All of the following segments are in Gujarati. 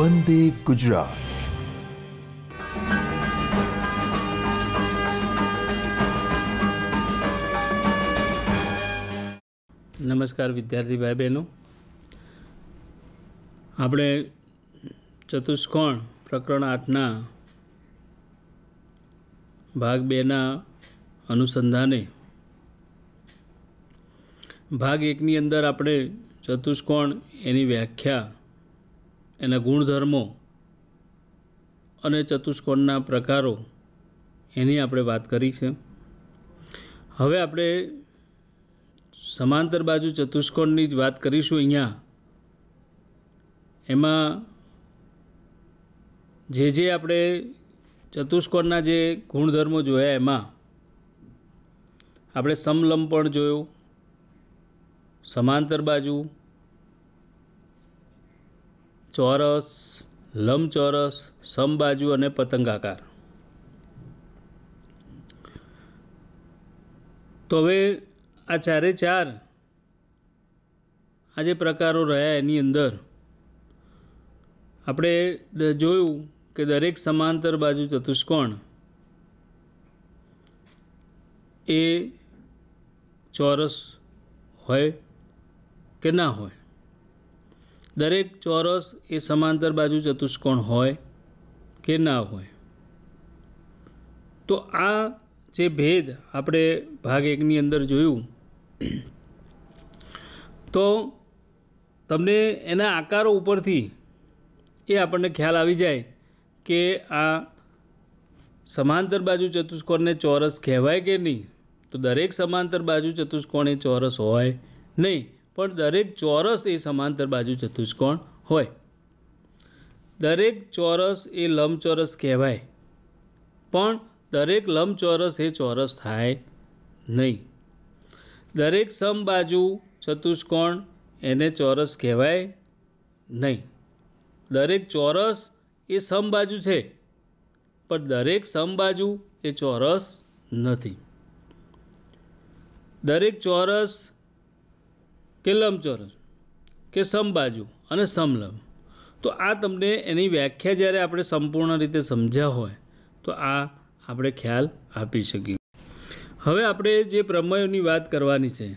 વંદે ગુજરાત નમસ્કાર વિદ્યાર્થી ભાઈ બહેનો આપણે ચતુષ્કોણ પ્રકરણ આઠના ભાગ બેના અનુસંધાને ભાગ એકની અંદર આપણે ચતુષ્કોણ એની વ્યાખ્યા એના ગુણધર્મો અને ચતુષ્કોણના પ્રકારો એની આપણે વાત કરી છે હવે આપણે સમાંતર બાજુ ચતુષ્કોણની જ વાત કરીશું અહીંયા એમાં જે જે આપણે ચતુષ્કોણના જે ગુણધર્મો જોયા એમાં આપણે પણ જોયું સમાંતર બાજુ ચોરસ લંબચોરસ સમબાજુ અને પતંગાકાર તો હવે આ ચારે ચાર આ જે પ્રકારો રહ્યા એની અંદર આપણે જોયું કે દરેક સમાંતર બાજુ ચતુષ્કોણ એ ચોરસ હોય કે ના હોય દરેક ચોરસ એ સમાંતર બાજુ ચતુષ્કોણ હોય કે ના હોય તો આ જે ભેદ આપણે ભાગ એકની અંદર જોયું તો તમને એના આકારો ઉપરથી એ આપણને ખ્યાલ આવી જાય કે આ સમાંતર બાજુ ચતુષ્કોણને ચોરસ કહેવાય કે નહીં તો દરેક સમાંતર બાજુ ચતુષ્કોણ એ ચોરસ હોય નહીં પણ દરેક ચોરસ એ સમાંતર બાજુ ચતુષ્કોણ હોય દરેક ચોરસ એ લંબચોરસ કહેવાય પણ દરેક લંબચોરસ એ ચોરસ થાય નહીં દરેક સમબાજુ ચતુષ્કોણ એને ચોરસ કહેવાય નહીં દરેક ચોરસ એ સમબાજુ છે પણ દરેક સમબાજુ એ ચોરસ નથી દરેક ચોરસ કે લંબચોરસ કે સમબાજુ અને સમલંબ તો આ તમને એની વ્યાખ્યા જ્યારે આપણે સંપૂર્ણ રીતે સમજ્યા હોય તો આ આપણે ખ્યાલ આપી શકીએ હવે આપણે જે પ્રમેયોની વાત કરવાની છે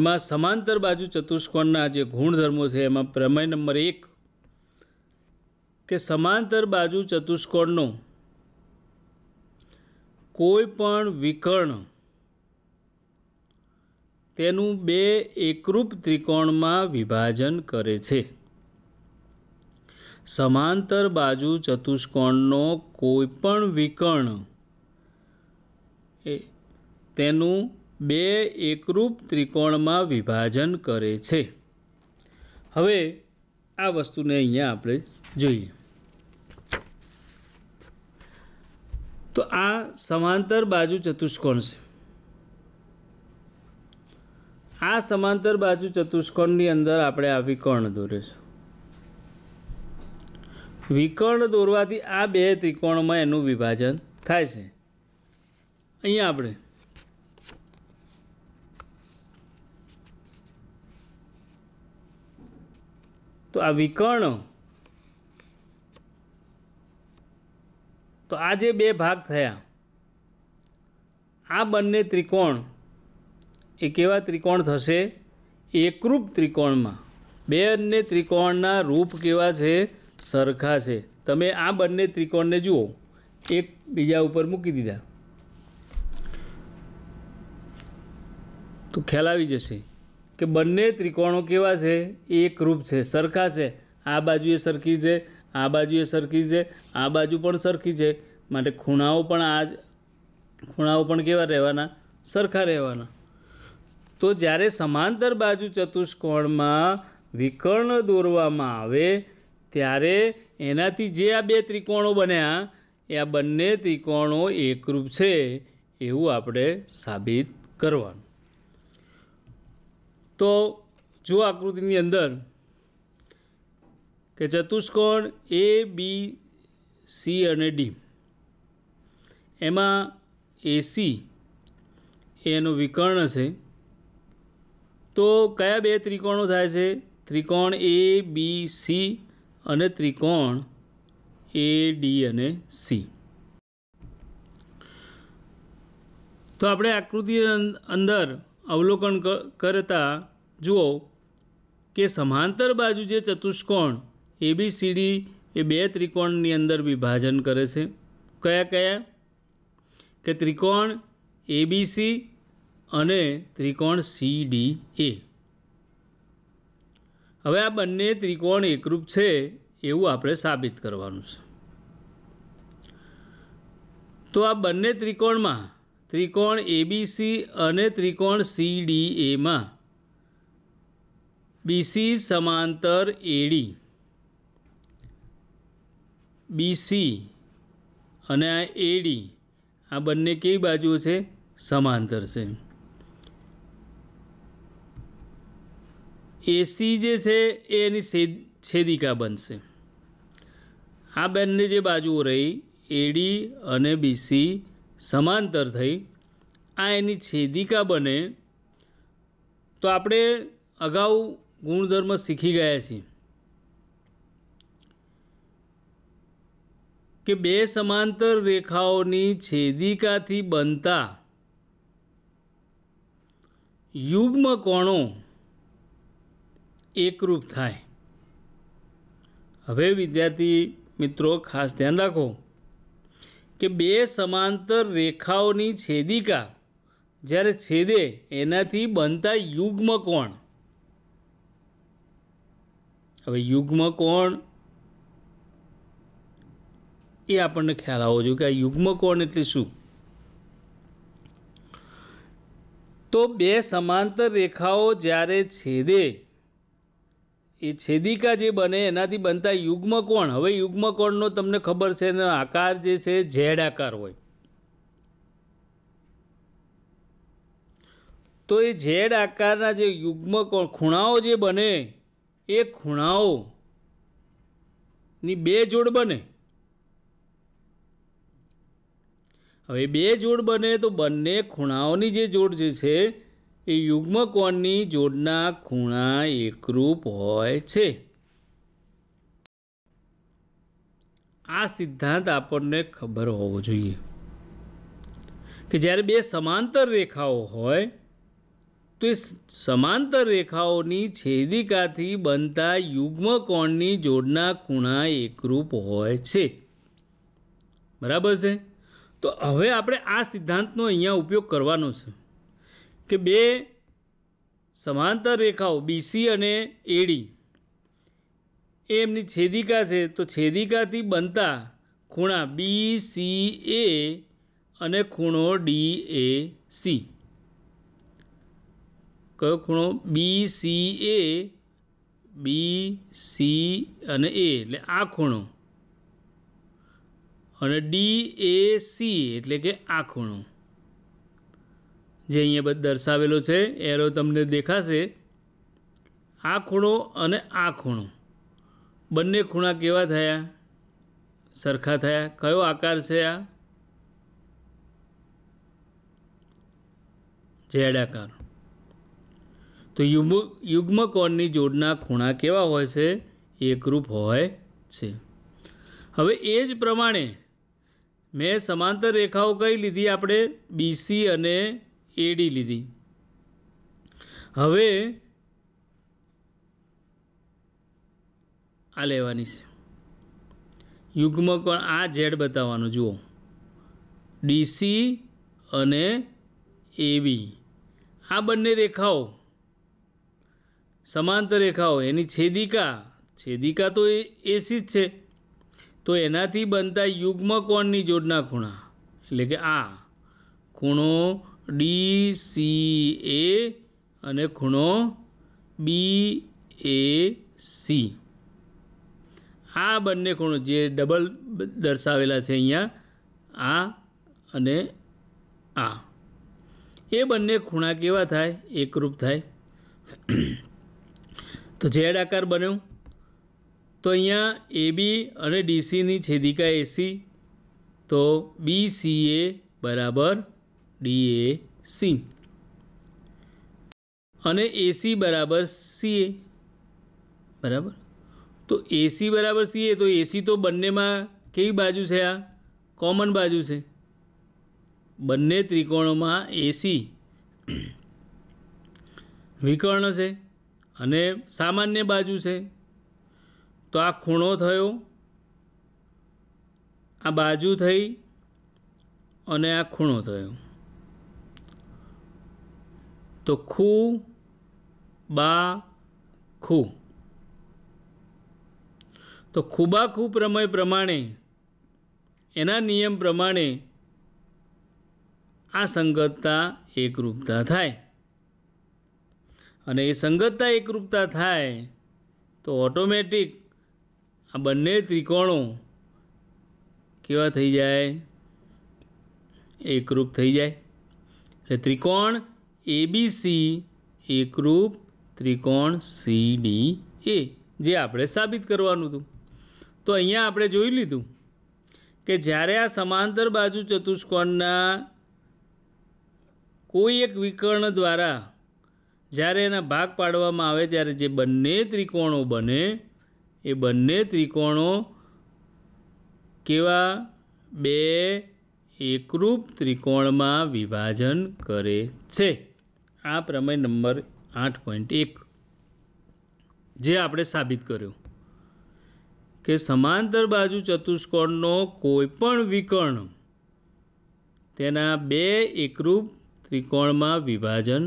એમાં સમાંતર બાજુ ચતુષ્કોણના જે ગુણધર્મો છે એમાં પ્રમેય નંબર એક કે સમાંતર બાજુ ચતુષ્કોણનો કોઈ પણ વિકર્ણ તેનું બે એકરૂપ ત્રિકોણમાં વિભાજન કરે છે સમાંતર બાજુ ચતુષ્કોણનો કોઈપણ વિકર્ણ એ તેનું બે એકરૂપ ત્રિકોણમાં વિભાજન કરે છે હવે આ વસ્તુને અહીંયા આપણે જોઈએ તો આ સમાંતર બાજુ ચતુષ્કોણ છે આ સમાંતર બાજુ ચતુષ્કોણની અંદર આપણે આ વિકર્ણ દોરીશું વિકર્ણ દોરવાથી આ બે ત્રિકોણમાં એનું વિભાજન થાય છે અહીંયા આપણે તો આ વિકર્ણ તો આ જે બે ભાગ થયા આ બંને ત્રિકોણ એ કેવા ત્રિકોણ થશે એકરૂપ ત્રિકોણમાં બે બંને ત્રિકોણના રૂપ કેવા છે સરખા છે તમે આ બંને ત્રિકોણને જુઓ એક બીજા ઉપર મૂકી દીધા તો ખ્યાલ આવી જશે કે બંને ત્રિકોણો કેવા છે એકરૂપ છે સરખા છે આ બાજુએ સરખી છે આ બાજુએ સરખી છે આ બાજુ પણ સરખી છે માટે ખૂણાઓ પણ આ ખૂણાઓ પણ કેવા રહેવાના સરખા રહેવાના તો જ્યારે સમાંતર બાજુ ચતુષ્કોણમાં વિકર્ણ દોરવામાં આવે ત્યારે એનાથી જે આ બે ત્રિકોણો બન્યા એ આ બંને ત્રિકોણો એકરૂપ છે એવું આપણે સાબિત કરવાનું તો જો આકૃતિની અંદર કે ચતુષ્કોણ એ બી સી અને ડી એમાં એસી એનું વિકર્ણ છે તો કયા બે ત્રિકોણો થાય છે ત્રિકોણ એ બી સી અને ત્રિકોણ એ ડી અને સી તો આપણે આકૃતિ અંદર અવલોકન કરતા જુઓ કે સમાંતર બાજુ જે ચતુષ્કોણ એબીસીડી એ બે ત્રિકોણની અંદર વિભાજન કરે છે કયા કયા કે ત્રિકોણ એબીસી અને ત્રિકોણ સી ડી એ હવે આ બંને ત્રિકોણ એકરૂપ છે એવું આપણે સાબિત કરવાનું છે તો આ બંને ત્રિકોણમાં ત્રિકોણ એબીસી અને ત્રિકોણ સી ડી એમાં બીસી સમાંતર એડી બીસી અને આ એડી આ બંને કઈ બાજુઓ છે સમાંતર છે એસી જે છે એ એની છેદિકા બનશે આ બંને જે બાજુઓ રહી એડી અને બીસી સમાંતર થઈ આ એની છેદિકા બને તો આપણે અગાઉ ગુણધર્મ શીખી ગયા છીએ કે બે સમાંતર રેખાઓની છેદિકાથી બનતા યુગ્મ કોણો એકરૂપ થાય હવે વિદ્યાર્થી મિત્રો ખાસ ધ્યાન રાખો કે બે સમાંતર રેખાઓની છેદિકા જ્યારે છેદે એનાથી બનતા યુગ્મ કોણ હવે યુગ્મ કોણ એ આપણને ખ્યાલ આવવો જોઈએ કે આ યુગ્મ કોણ એટલે શું તો બે સમાંતર રેખાઓ જ્યારે છેદે એ છેદિકા જે બને એનાથી બનતા યુગ્મકોણ હવે યુગ્મકોણનો તમને ખબર છે એનો આકાર જે છે ઝેડ આકાર હોય તો એ ઝેડ આકારના જે યુગ્મકોણ ખૂણાઓ જે બને એ ખૂણાઓની બે જોડ બને હવે બે જોડ બને તો બંને ખૂણાઓની જે જોડ જે છે એ યુગ્મકોણની જોડના ખૂણા એકરૂપ હોય છે આ સિદ્ધાંત આપણને ખબર હોવો જોઈએ કે જ્યારે બે સમાંતર રેખાઓ હોય તો એ સમાંતર રેખાઓની છેદિકાથી બનતા યુગ્મકોણની જોડના ખૂણા એકરૂપ હોય છે બરાબર છે તો હવે આપણે આ સિદ્ધાંતનો અહીંયા ઉપયોગ કરવાનો છે કે બે સમાંતર રેખાઓ બીસી અને એડી એ એમની છેદિકા છે તો છેદિકાથી બનતા ખૂણા બી સી એ અને ખૂણો ડી એ સી કયો ખૂણો બી સી એ બી સી અને એ એટલે આ ખૂણો અને ડી એ સી એટલે કે આ ખૂણો જે અહીંયા બધું દર્શાવેલો છે એરો તમને દેખાશે આ ખૂણો અને આ ખૂણો બંને ખૂણા કેવા થયા સરખા થયા કયો આકાર છે આ ઝેડ આકાર તો યુગ્મ યુગ્મકોણની જોડના ખૂણા કેવા હોય છે એકરૂપ હોય છે હવે એ જ પ્રમાણે મેં સમાંતર રેખાઓ કઈ લીધી આપણે બીસી અને એડી લીધી હવે આ લેવાની છે યુગ્મ કોણ આ ઝેડ બતાવવાનું જુઓ ડીસી અને એબી આ બંને રેખાઓ સમાંતર રેખાઓ એની છેદિકા છેદિકા તો એ એસી જ છે તો એનાથી બનતા યુગ્મ કોણની જોડના ખૂણા એટલે કે આ ખૂણો ડી સી એ અને ખૂણો બી એ સી આ બંને ખૂણો જે ડબલ દર્શાવેલા છે અહીંયા આ અને આ એ બંને ખૂણા કેવા થાય એકરૂપ થાય તો ઝેડ આકાર બન્યો તો અહીંયા એબી અને ડીસીની છેદિકા એસી તો બી સી એ બરાબર ડી એ સી અને એસી બરાબર સીએ બરાબર તો એસી બરાબર સીએ તો એસી તો બંનેમાં કેવી બાજુ છે આ કોમન બાજુ છે બંને ત્રિકોણોમાં એસી વિકર્ણ છે અને સામાન્ય બાજુ છે તો આ ખૂણો થયો આ બાજુ થઈ અને આ ખૂણો થયો તો ખૂ બા ખૂ તો ખૂબાખૂ પ્રમેય પ્રમાણે એના નિયમ પ્રમાણે આ સંગતતા એકરૂપતા થાય અને એ સંગતતા એકરૂપતા થાય તો ઓટોમેટિક આ બંને ત્રિકોણો કેવા થઈ જાય એકરૂપ થઈ જાય એટલે ત્રિકોણ સી એકરૂપ ત્રિકોણ સી ડી એ જે આપણે સાબિત કરવાનું હતું તો અહીંયા આપણે જોઈ લીધું કે જ્યારે આ સમાંતર બાજુ ચતુષ્કોણના કોઈ એક વિકર્ણ દ્વારા જ્યારે એના ભાગ પાડવામાં આવે ત્યારે જે બંને ત્રિકોણો બને એ બંને ત્રિકોણો કેવા બે એકરૂપ ત્રિકોણમાં વિભાજન કરે છે આ પ્રમેય નંબર આઠ પોઈન્ટ એક જે આપણે સાબિત કર્યું કે સમાંતર બાજુ ચતુષ્કોણનો કોઈપણ વિકર્ણ તેના બે એકરૂપ ત્રિકોણમાં વિભાજન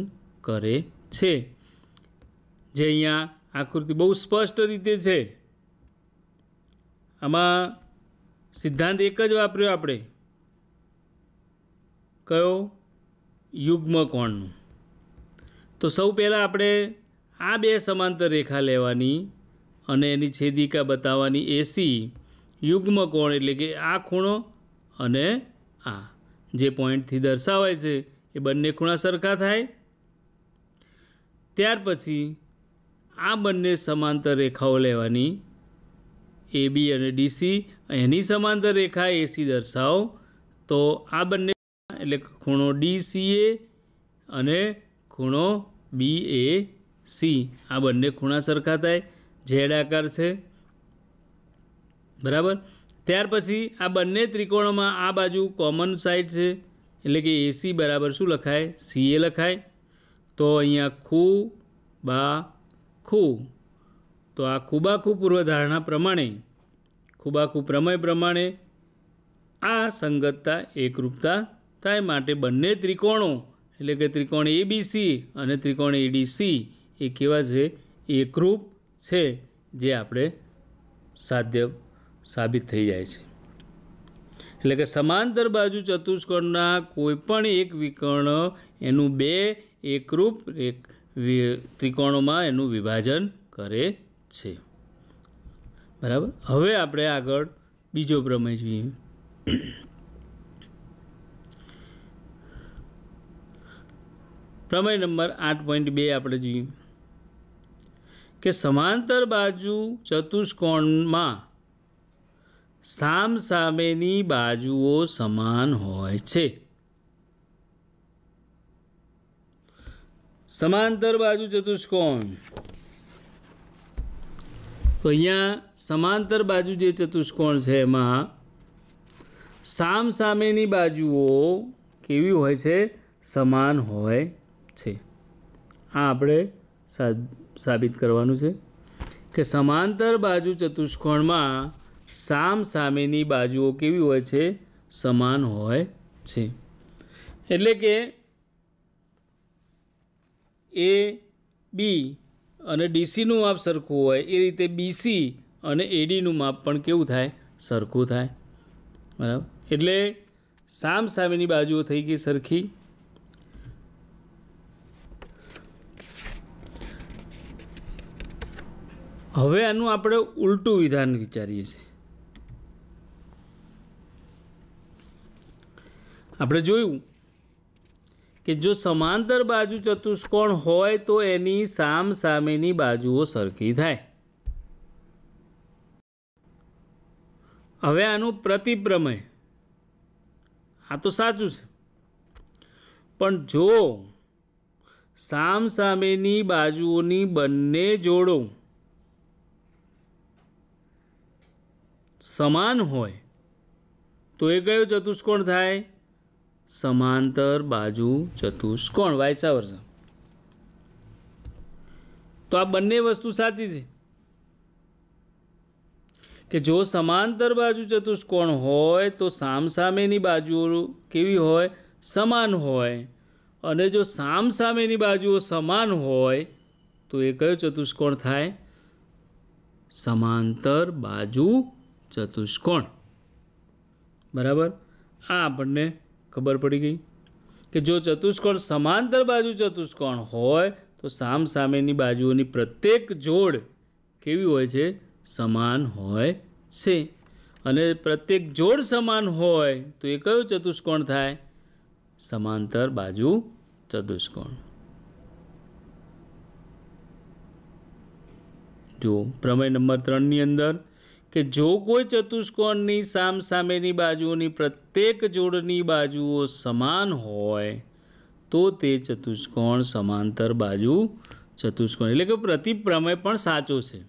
કરે છે જે અહીંયા આકૃતિ બહુ સ્પષ્ટ રીતે છે આમાં સિદ્ધાંત એક જ વાપર્યો આપણે કયો યુગ્મ કોણનું તો સૌ પહેલાં આપણે આ બે સમાંતર રેખા લેવાની અને એની છેદિકા બતાવવાની એસી યુગ્મ કોણ એટલે કે આ ખૂણો અને આ જે પોઈન્ટથી દર્શાવાય છે એ બંને ખૂણા સરખા થાય ત્યાર પછી આ બંને સમાંતર રેખાઓ લેવાની એ બી અને ડીસી એની સમાંતર રેખા એસી દર્શાવો તો આ બંને એટલે ખૂણો ડીસીએ અને ખૂણો બી એ સી આ બંને ખૂણા સરખા થાય ઝેડ આકાર છે બરાબર ત્યાર પછી આ બંને ત્રિકોણોમાં આ બાજુ કોમન સાઈડ છે એટલે કે એસી બરાબર શું લખાય સી એ લખાય તો અહીંયા ખૂ બા ખૂ તો આ ખૂબાખૂ પૂર્વધારણા પ્રમાણે ખૂબાખૂ પ્રમેય પ્રમાણે આ સંગતતા એકરૂપતા થાય માટે બંને ત્રિકોણો એટલે કે ત્રિકોણ એબીસી અને ત્રિકોણ એડીસી એ કેવા છે એકરૂપ છે જે આપણે સાધ્ય સાબિત થઈ જાય છે એટલે કે સમાંતર બાજુ ચતુષ્કોણના કોઈપણ એક વિકર્ણ એનું બે એકરૂપ એક ત્રિકોણોમાં એનું વિભાજન કરે છે બરાબર હવે આપણે આગળ બીજો પ્રમેય જોઈએ પ્રમેય નંબર આઠ પોઈન્ટ બે આપણે જોઈએ કે સમાંતર બાજુ ચતુષ્કોણમાં સામ સામેની બાજુઓ સમાન હોય છે સમાંતર બાજુ ચતુષ્કોણ તો અહીંયા સમાંતર બાજુ જે ચતુષ્કોણ છે એમાં સામ સામેની બાજુઓ કેવી હોય છે સમાન હોય છે આ આપણે સાબિત કરવાનું છે કે સમાંતર બાજુ ચતુષ્કોણમાં સામ સામેની બાજુઓ કેવી હોય છે સમાન હોય છે એટલે કે એ બી અને ડીસીનું માપ સરખું હોય એ રીતે બીસી અને એડીનું માપ પણ કેવું થાય સરખું થાય બરાબર એટલે સામ સામેની બાજુઓ થઈ ગઈ સરખી હવે આનું આપણે ઉલટું વિધાન વિચારીએ છીએ આપણે જોયું કે જો સમાંતર બાજુ ચતુષ્કોણ હોય તો એની સામ સામેની બાજુઓ સરખી થાય હવે આનું પ્રતિપ્રમેય આ તો સાચું છે પણ જો સામ સામેની બાજુઓની બંને જોડો સમાન હોય તો એ કયો ચતુષ્કોણ થાય સમાંતર બાજુ ચતુષ્કોણ વાયસા વર્ષા તો આ બંને વસ્તુ સાચી છે કે જો સમાંતર બાજુ ચતુષ્કોણ હોય તો સામસામેની બાજુઓ કેવી હોય સમાન હોય અને જો સામસામેની બાજુઓ સમાન હોય તો એ કયો ચતુષ્કોણ થાય સમાંતર બાજુ ચતુષ્કોણ બરાબર આ આપણને ખબર પડી ગઈ કે જો ચતુષ્કોણ સમાંતર બાજુ ચતુષ્કોણ હોય તો સામ સામેની બાજુઓની પ્રત્યેક જોડ કેવી હોય છે સમાન હોય છે અને પ્રત્યેક જોડ સમાન હોય તો એ કયો ચતુષ્કોણ થાય સમાંતર બાજુ ચતુષ્કોણ જો પ્રમેય નંબર ત્રણની અંદર કે જો કોઈ ચતુષ્કોણની સામ સામેની બાજુઓની પ્રત્યેક જોડની બાજુઓ સમાન હોય તો તે ચતુષ્કોણ સમાંતર બાજુ ચતુષ્કોણ એટલે કે પ્રતિપ્રમેય પણ સાચો છે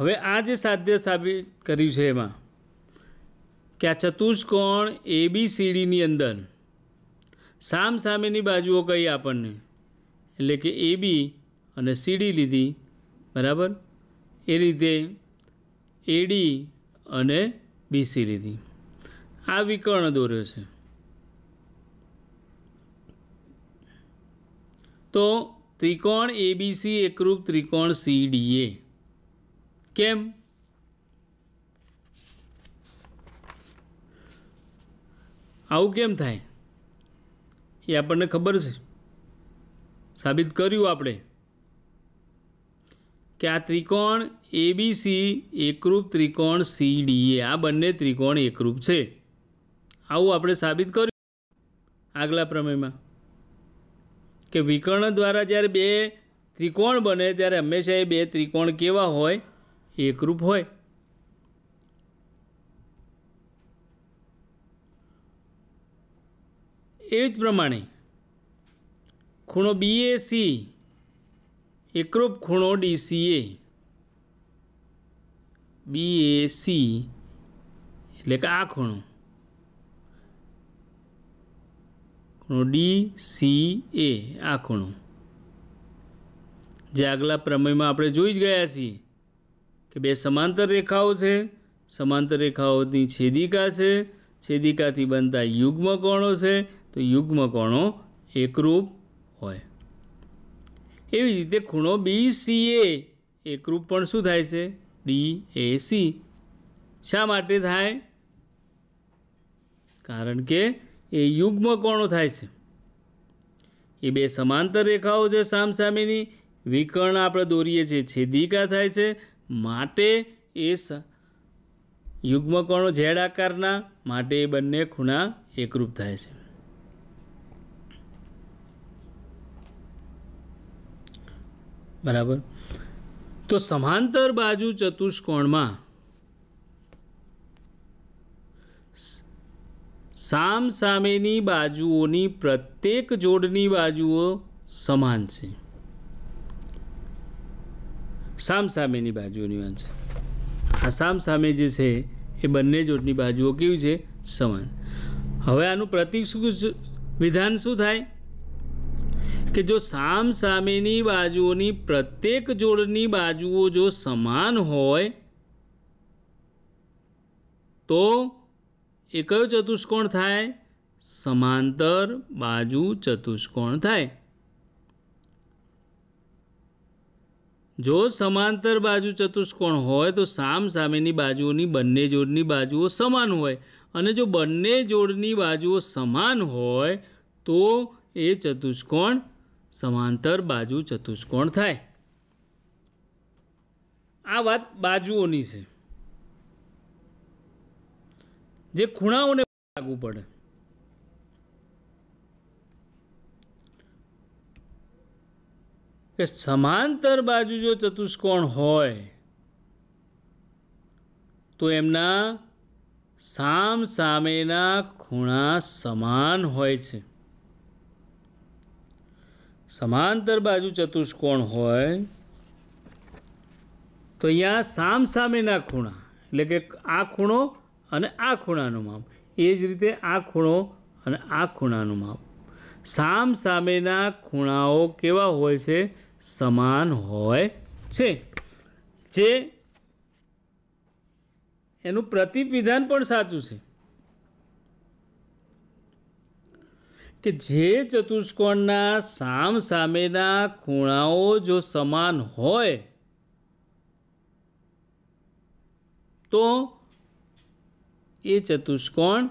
હવે આ જે સાધ્ય સાબિત કર્યું છે એમાં કે આ ચતુષ્કોણ સીડીની અંદર સામ સામેની બાજુઓ કઈ આપણને એટલે કે એબી અને સીડી લીધી બરાબર એ રીતે એડી અને બીસી લીધી આ વિકર્ણ દોર્યો છે તો ત્રિકોણ એબીસી એકરૂપ ત્રિકોણ સીડીએ કેમ આવું કેમ થાય એ આપણને ખબર છે સાબિત કર્યું આપણે કે આ ત્રિકોણ એબીસી એકરૂપ ત્રિકોણ સીડીએ e. આ બંને ત્રિકોણ એકરૂપ છે આવું આપણે સાબિત કર્યું આગલા પ્રમેયમાં કે વિકર્ણ દ્વારા જ્યારે બે ત્રિકોણ બને ત્યારે હંમેશા એ બે ત્રિકોણ કેવા હોય એકરૂપ હોય એ જ પ્રમાણે ખૂણો બીએસી એકરૂપ ખૂણો ડીસીએ બી એ સી એટલે કે આ ખૂણો ખૂણો ડી સી એ આ ખૂણો જે આગલા પ્રમેયમાં આપણે જોઈ જ ગયા છીએ કે બે સમાંતર રેખાઓ છે સમાંતર રેખાઓની છેદિકા છે છેદિકાથી બનતા યુગ્મ કોણો છે તો યુગ્મ કોણો એકરૂપ એવી જ રીતે ખૂણો બી સી એ એકરૂપ પણ શું થાય છે ડી એ સી શા માટે થાય કારણ કે એ યુગ્મ કોણો થાય છે એ બે સમાંતર રેખાઓ છે સામસામેની વિકર્ણ આપણે દોરીએ છીએ છેદિકા થાય છે માટે એ યુગ્મ કોણો ઝેડ આકારના માટે એ બંને ખૂણા એકરૂપ થાય છે બરાબર તો સમાંતર બાજુ ચતુષ્કોણમાં સામ સામેની બાજુઓની પ્રત્યેક જોડની બાજુઓ સમાન છે સામ સામેની બાજુઓની વાત છે આ સામ સામે જે છે એ બંને જોડની બાજુઓ કેવી છે સમાન હવે આનું પ્રતિક વિધાન શું થાય કે જો સામ સામેની બાજુઓની પ્રત્યેક જોડની બાજુઓ જો સમાન હોય તો એ કયો ચતુષ્કોણ થાય સમાંતર બાજુ ચતુષ્કોણ થાય જો સમાંતર બાજુ ચતુષ્કોણ હોય તો સામ સામેની બાજુઓની બંને જોડની બાજુઓ સમાન હોય અને જો બંને જોડની બાજુઓ સમાન હોય તો એ ચતુષ્કોણ સમાંતર બાજુ ચતુષ્કોણ થાય આ વાત બાજુઓની છે જે ખૂણાઓને લાગુ પડે કે સમાંતર બાજુ જો ચતુષ્કોણ હોય તો એમના સામ સામેના ખૂણા સમાન હોય છે સમાંતર બાજુ ચતુષ્કોણ હોય તો અહીંયા સામેના ખૂણા એટલે કે આ ખૂણો અને આ ખૂણાનું માપ એ જ રીતે આ ખૂણો અને આ ખૂણાનું માપ સામ સામેના ખૂણાઓ કેવા હોય છે સમાન હોય છે જે એનું પ્રતિક વિધાન પણ સાચું છે કે જે ચતુષ્કોણના સામ સામેના ખૂણાઓ જો સમાન હોય તો એ ચતુષ્કોણ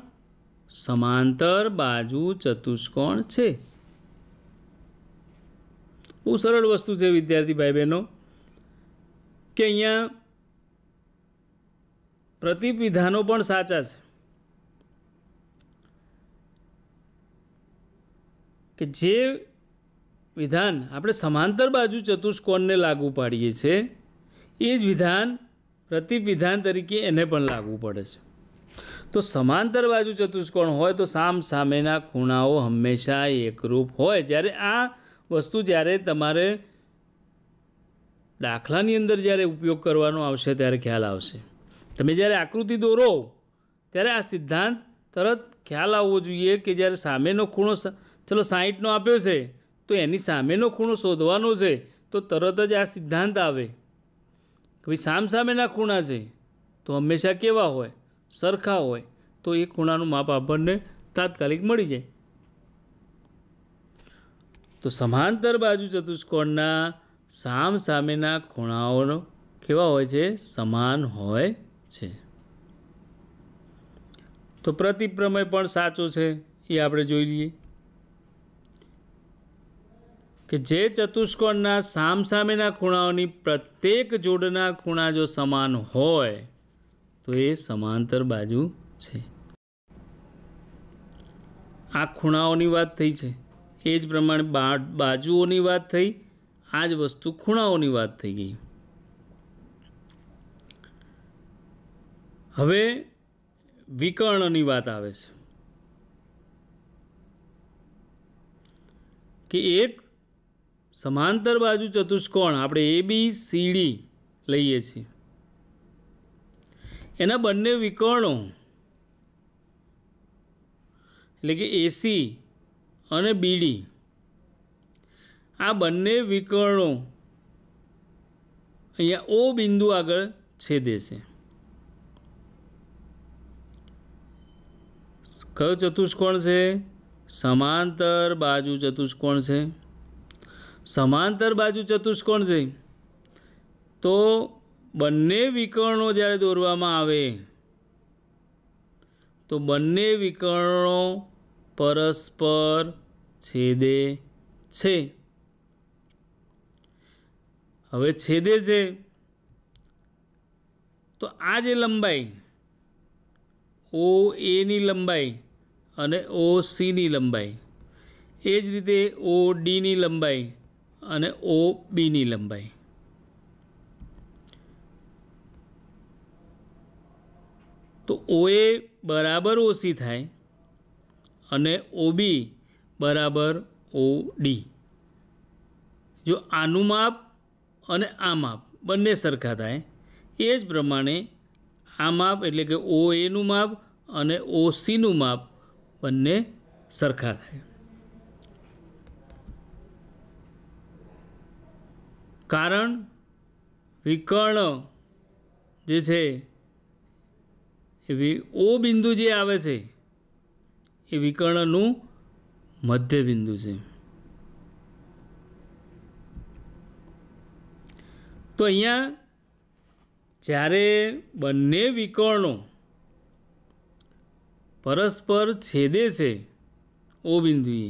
સમાંતર બાજુ ચતુષ્કોણ છે બહુ સરળ વસ્તુ છે વિદ્યાર્થી ભાઈ બહેનો કે અહીંયા પ્રતિપિધાનો પણ સાચા છે કે જે વિધાન આપણે સમાંતર બાજુ ચતુષ્કોણને લાગુ પાડીએ છીએ એ જ વિધાન પ્રતિપ વિધાન તરીકે એને પણ લાગુ પડે છે તો સમાંતર બાજુ ચતુષ્કોણ હોય તો સામ સામેના ખૂણાઓ હંમેશા એકરૂપ હોય જ્યારે આ વસ્તુ જ્યારે તમારે દાખલાની અંદર જ્યારે ઉપયોગ કરવાનો આવશે ત્યારે ખ્યાલ આવશે તમે જ્યારે આકૃતિ દોરો ત્યારે આ સિદ્ધાંત તરત ખ્યાલ આવવો જોઈએ કે જ્યારે સામેનો ખૂણો ચલો સાહીઠનો આપ્યો છે તો એની સામેનો ખૂણો શોધવાનો છે તો તરત જ આ સિદ્ધાંત આવે કે સામ સામેના ખૂણા છે તો હંમેશા કેવા હોય સરખા હોય તો એ ખૂણાનું માપ આપણને તાત્કાલિક મળી જાય તો સમાંતર બાજુ ચતુષ્કોણના સામ સામેના ખૂણાઓનો કેવા હોય છે સમાન હોય છે તો પ્રતિપ્રમય પણ સાચો છે એ આપણે જોઈ લઈએ કે જે ચતુષ્કોણના સામસામેના ખૂણાઓની પ્રત્યેક જોડના ખૂણા જો સમાન હોય તો એ સમાંતર બાજુ છે આ ખૂણાઓની વાત થઈ છે એ જ પ્રમાણે બાજુઓની વાત થઈ આ જ વસ્તુ ખૂણાઓની વાત થઈ ગઈ હવે વિકર્ણની વાત આવે છે કે એક સમાંતર બાજુ ચતુષ્કોણ આપણે એ બી સી ડી લઈએ છીએ એના બંને વિકર્ણો એટલે કે એસી અને બીડી આ બંને વિકર્ણો અહીંયા ઓ બિંદુ આગળ છેદે છે કયો ચતુષ્કોણ છે સમાંતર બાજુ ચતુષ્કોણ છે સમાંતર બાજુ ચતુષ્કોણ છે તો બંને વિકર્ણો જ્યારે દોરવામાં આવે તો બંને વિકર્ણો પરસ્પર છેદે છે હવે છેદે છે તો આ જે લંબાઈ ઓ એની લંબાઈ અને ઓ સીની લંબાઈ એ જ રીતે ઓ ડીની લંબાઈ અને ઓ બીની લંબાઈ તો ઓએ બરાબર ઓસી થાય અને ઓબી બરાબર ઓ ડી જો આનું માપ અને આ માપ બંને સરખા થાય એ જ પ્રમાણે આ માપ એટલે કે ઓ એનું માપ અને ઓ સીનું માપ બંને સરખા થાય કારણ વિકર્ણ જે છે એ ઓ બિંદુ જે આવે છે એ વિકર્ણનું મધ્ય બિંદુ છે તો અહીંયા જ્યારે બંને વિકર્ણો પરસ્પર છેદે છે ઓ બિંદુએ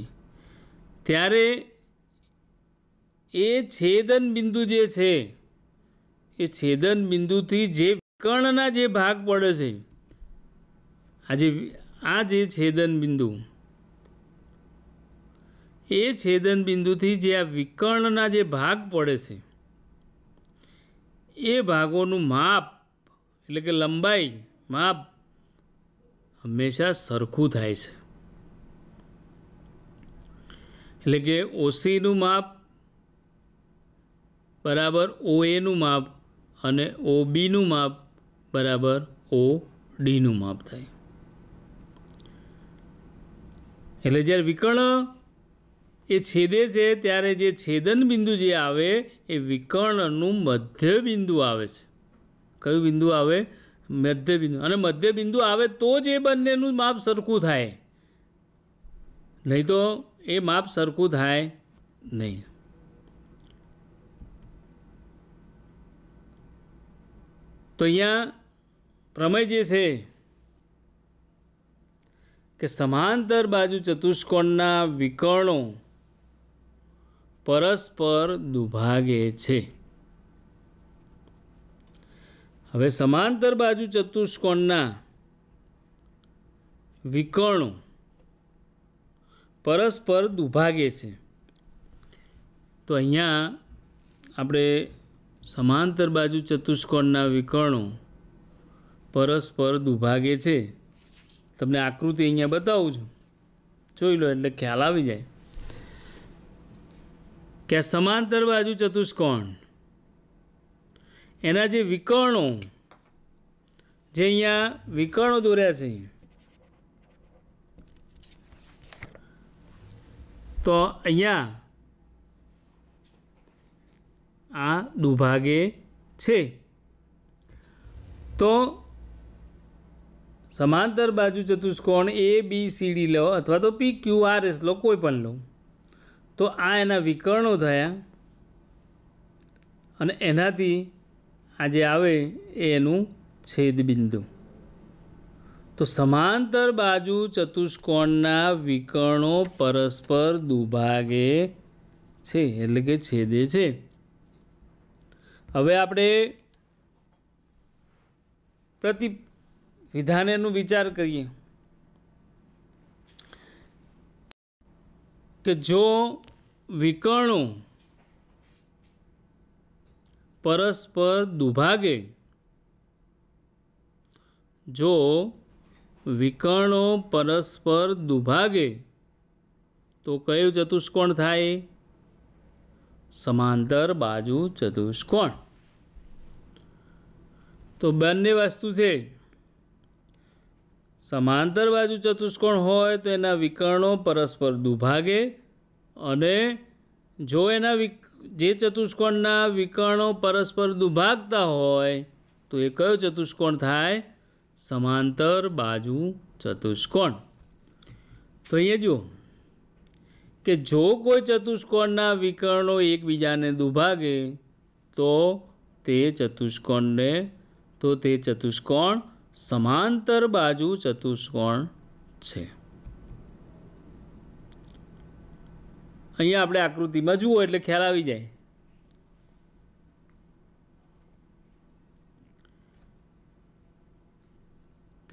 ત્યારે એ છેદન બિંદુ જે છે એ છેદન બિંદુથી જે કર્ણના જે ભાગ પડે છે આ જે આ જે છેદન બિંદુ એ છેદન બિંદુથી જે આ વિકર્ણના જે ભાગ પડે છે એ ભાગોનું માપ એટલે કે લંબાઈ માપ હંમેશા સરખું થાય છે એટલે કે ઓસીનું માપ બરાબર ઓ એનું માપ અને ઓ બીનું માપ બરાબર ઓ ડીનું માપ થાય એટલે જ્યારે વિકર્ણ એ છેદે છે ત્યારે જે છેદન બિંદુ જે આવે એ વિકર્ણનું મધ્ય બિંદુ આવે છે કયું બિંદુ આવે મધ્ય બિંદુ અને મધ્ય બિંદુ આવે તો જ એ બંનેનું માપ સરખું થાય નહીં તો એ માપ સરખું થાય નહીં તો અહીંયા પ્રમેય જે છે કે સમાંતર બાજુ ચતુષ્કોણના વિકર્ણો પરસ્પર દુભાગે છે હવે સમાંતર બાજુ ચતુષ્કોણના વિકર્ણો પરસ્પર દુભાગે છે તો અહીંયા આપણે સમાંતર બાજુ ચતુષ્કોણના વિકર્ણો પરસ્પર દુભાગે છે તમને આકૃતિ અહીંયા બતાવું છું જોઈ લો એટલે ખ્યાલ આવી જાય કે આ સમાંતર બાજુ ચતુષ્કોણ એના જે વિકર્ણો જે અહીંયા વિકર્ણો દોર્યા છે તો અહીંયા આ દુભાગે છે તો સમાંતર બાજુ ચતુષ્કોણ એ બી સી ડી લો અથવા તો પી ક્યુ આર એસ લો કોઈ પણ લો તો આ એના વિકર્ણો થયા અને એનાથી આ જે આવે એ એનું છેદબિંદુ તો સમાંતર બાજુ ચતુષ્કોણના વિકર્ણો પરસ્પર દુભાગે છે એટલે કે છેદે છે હવે આપણે પ્રતિ વિધાનેનું વિચાર કરીએ કે જો વિકર્ણો પરસ્પર દુભાગે જો વિકર્ણો પરસ્પર દુભાગે તો કયું ચતુષ્કોણ થાય સમાંતર બાજુ ચતુષ્કોણ તો બંને વસ્તુ છે સમાંતર બાજુ ચતુષ્કોણ હોય તો એના વિકર્ણો પરસ્પર દુભાગે અને જો એના વિક જે ચતુષ્કોણના વિકર્ણો પરસ્પર દુભાગતા હોય તો એ કયો ચતુષ્કોણ થાય સમાંતર બાજુ ચતુષ્કોણ તો અહીંયા જુઓ કે જો કોઈ ચતુષ્કોણના વિકર્ણો એકબીજાને દુભાગે તો તે ચતુષ્કોણને તો તે ચતુષ્કોણ સમાંતર બાજુ ચતુષ્કોણ છે અહીંયા આપણે આકૃતિમાં જુઓ એટલે ખ્યાલ આવી જાય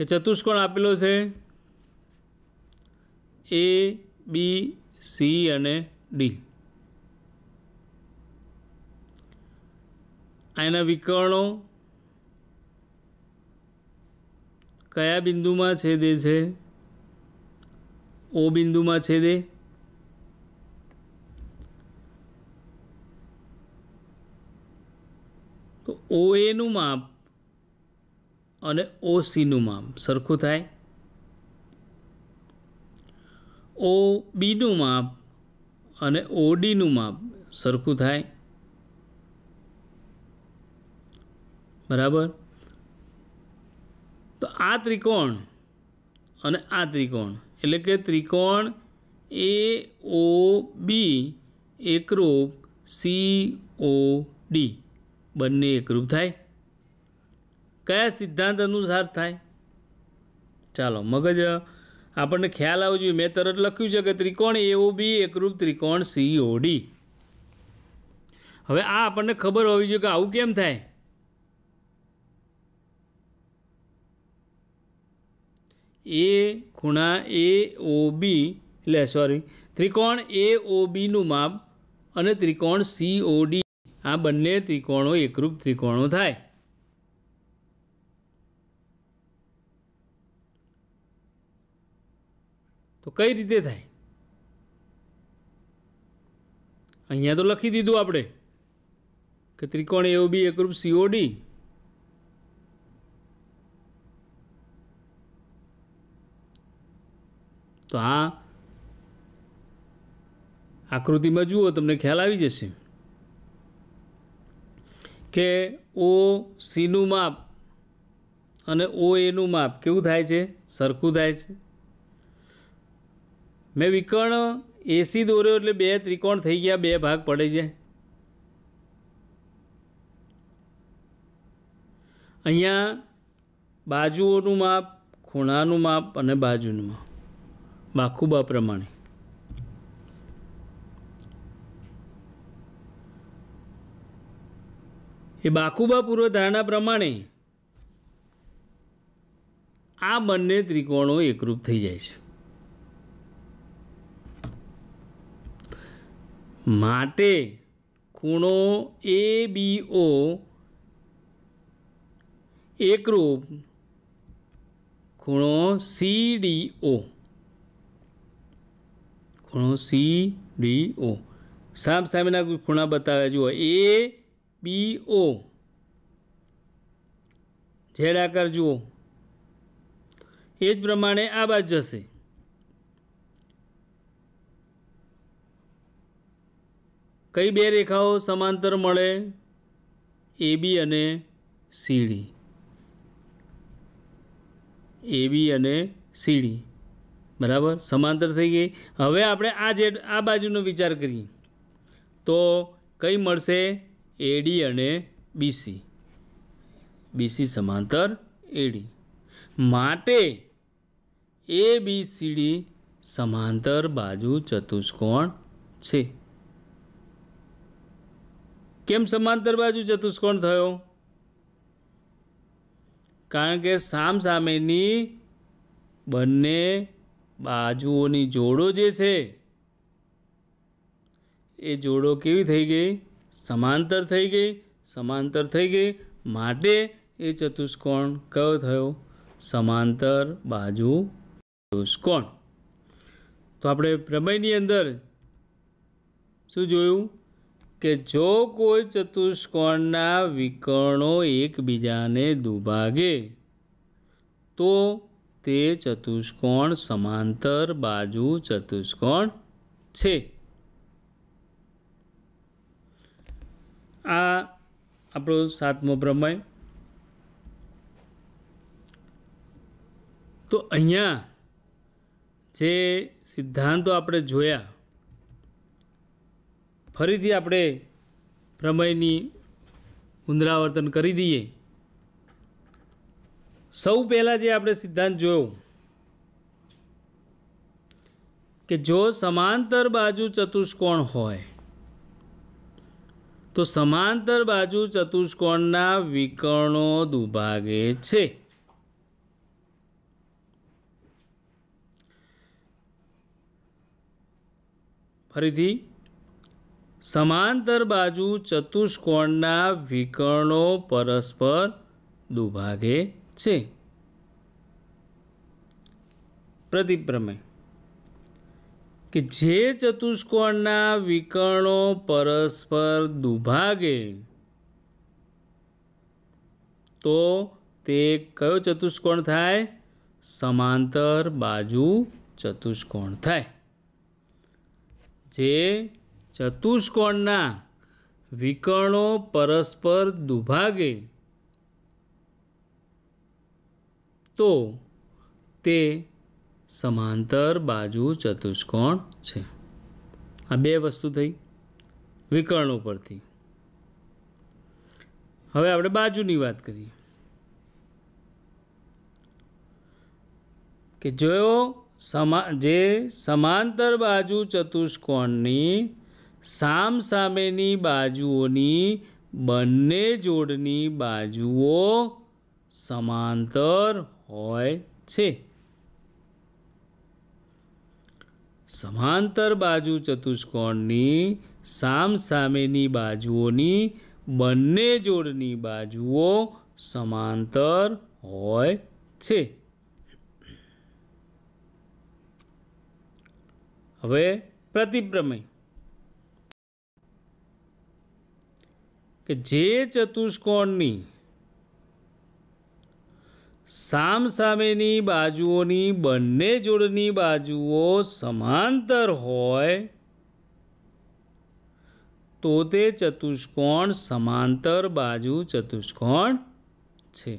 કે ચતુષ્કોણ આપેલો છે એ બી સી અને ડી એના વિકર્ણો કયા બિંદુમાં છેદે છે ઓ બિંદુમાં છેદે તો ઓ એનું માપ અને ઓ સીનું માપ સરખું થાય ઓ બીનું માપ અને ઓડીનું માપ સરખું થાય બરાબર તો આ ત્રિકોણ અને આ ત્રિકોણ એટલે કે ત્રિકોણ એ ઓ બી એકરૂપ સી ઓ ડી બંને એકરૂપ થાય કયા સિદ્ધાંત અનુસાર થાય ચાલો મગજ આપણને ખ્યાલ આવવો જોઈએ મેં તરત લખ્યું છે કે ત્રિકોણ એઓબી એકરૂપ ત્રિકોણ સીઓડી હવે આ આપણને ખબર હોવી જોઈએ કે આવું કેમ થાય એ ખૂણા એ ઓબી એટલે સોરી ત્રિકોણ એ ઓબીનું માપ અને ત્રિકોણ સીઓડી આ બંને ત્રિકોણો એકરૂપ ત્રિકોણો થાય કઈ રીતે થાય અહીંયા તો લખી દીધું આપણે કે ત્રિકોણ એવું બી એકરૂપ સીઓડી તો આ આકૃતિમાં જુઓ તમને ખ્યાલ આવી જશે કે ઓ સીનું માપ અને ઓ એનું માપ કેવું થાય છે સરખું થાય છે મેં વિકર્ણ એસી દોર્યો એટલે બે ત્રિકોણ થઈ ગયા બે ભાગ પડે છે અહીંયા બાજુઓનું માપ ખૂણાનું માપ અને બાજુનું માપ બાખુબા પ્રમાણે એ બાખુબા પૂર્વધારણા પ્રમાણે આ બંને ત્રિકોણો એકરૂપ થઈ જાય છે માટે ખૂણો એ બી ઓ એકરૂપ ખૂણો સી ડી ઓ ખૂણો સી ડી ઓ સામ સામેના ખૂણા બતાવ્યા જુઓ એ બી ઓ ઝેડ આકાર જુઓ એ જ પ્રમાણે આ બાજુ જશે કઈ બે રેખાઓ સમાંતર મળે એ બી અને સીડી એબી અને સીડી બરાબર સમાંતર થઈ ગઈ હવે આપણે આ જે આ બાજુનો વિચાર કરીએ તો કઈ મળશે એડી અને બીસી બીસી સમાંતર એડી માટે એ બી સીડી સમાંતર બાજુ ચતુષ્કોણ છે કેમ સમાંતર બાજુ ચતુષ્કોણ થયો કારણ કે સામ સામેની બંને બાજુઓની જોડો જે છે એ જોડો કેવી થઈ ગઈ સમાંતર થઈ ગઈ સમાંતર થઈ ગઈ માટે એ ચતુષ્કોણ કયો થયો સમાંતર બાજુ ચતુષ્કોણ તો આપણે પ્રમેયની અંદર શું જોયું કે જો કોઈ ચતુષ્કોણના વિકર્ણો એકબીજાને દુભાગે તો તે ચતુષ્કોણ સમાંતર બાજુ ચતુષ્કોણ છે આ આપણો સાતમો પ્રમેય તો અહીંયા જે સિદ્ધાંતો આપણે જોયા ફરીથી આપણે પ્રમેયની પુનરાવર્તન કરી દઈએ સૌ પહેલાં જે આપણે સિદ્ધાંત જોયો કે જો સમાંતર બાજુ ચતુષ્કોણ હોય તો સમાંતર બાજુ ચતુષ્કોણના વિકર્ણો દુભાગે છે ફરીથી સમાંતર બાજુ ચતુષ્કોણના વિકર્ણો પરસ્પર દુભાગે છે પ્રતિપ્રમેય કે જે ચતુષ્કોણના વિકર્ણો પરસ્પર દુભાગે તો તે કયો ચતુષ્કોણ થાય સમાંતર બાજુ ચતુષ્કોણ થાય જે ચતુષ્કોણના વિકર્ણો પરસ્પર દુભાગે તો તે સમાંતર બાજુ ચતુષ્કોણ છે આ બે વસ્તુ થઈ વિકર્ણો પરથી હવે આપણે બાજુની વાત કરીએ કે જો સમા જે સમાંતર બાજુ ચતુષ્કોણની સામસામેની બાજુઓની બંને જોડની બાજુઓ સમાંતર હોય છે સમાંતર બાજુ ચતુષ્કોણની સામસામેની બાજુઓની બંને જોડની બાજુઓ સમાંતર હોય છે હવે પ્રતિપ્રમેય કે જે ચતુષ્કોણની સામસામેની બાજુઓની બંને જોડની બાજુઓ સમાંતર હોય તો તે ચતુષ્કોણ સમાંતર બાજુ ચતુષ્કોણ છે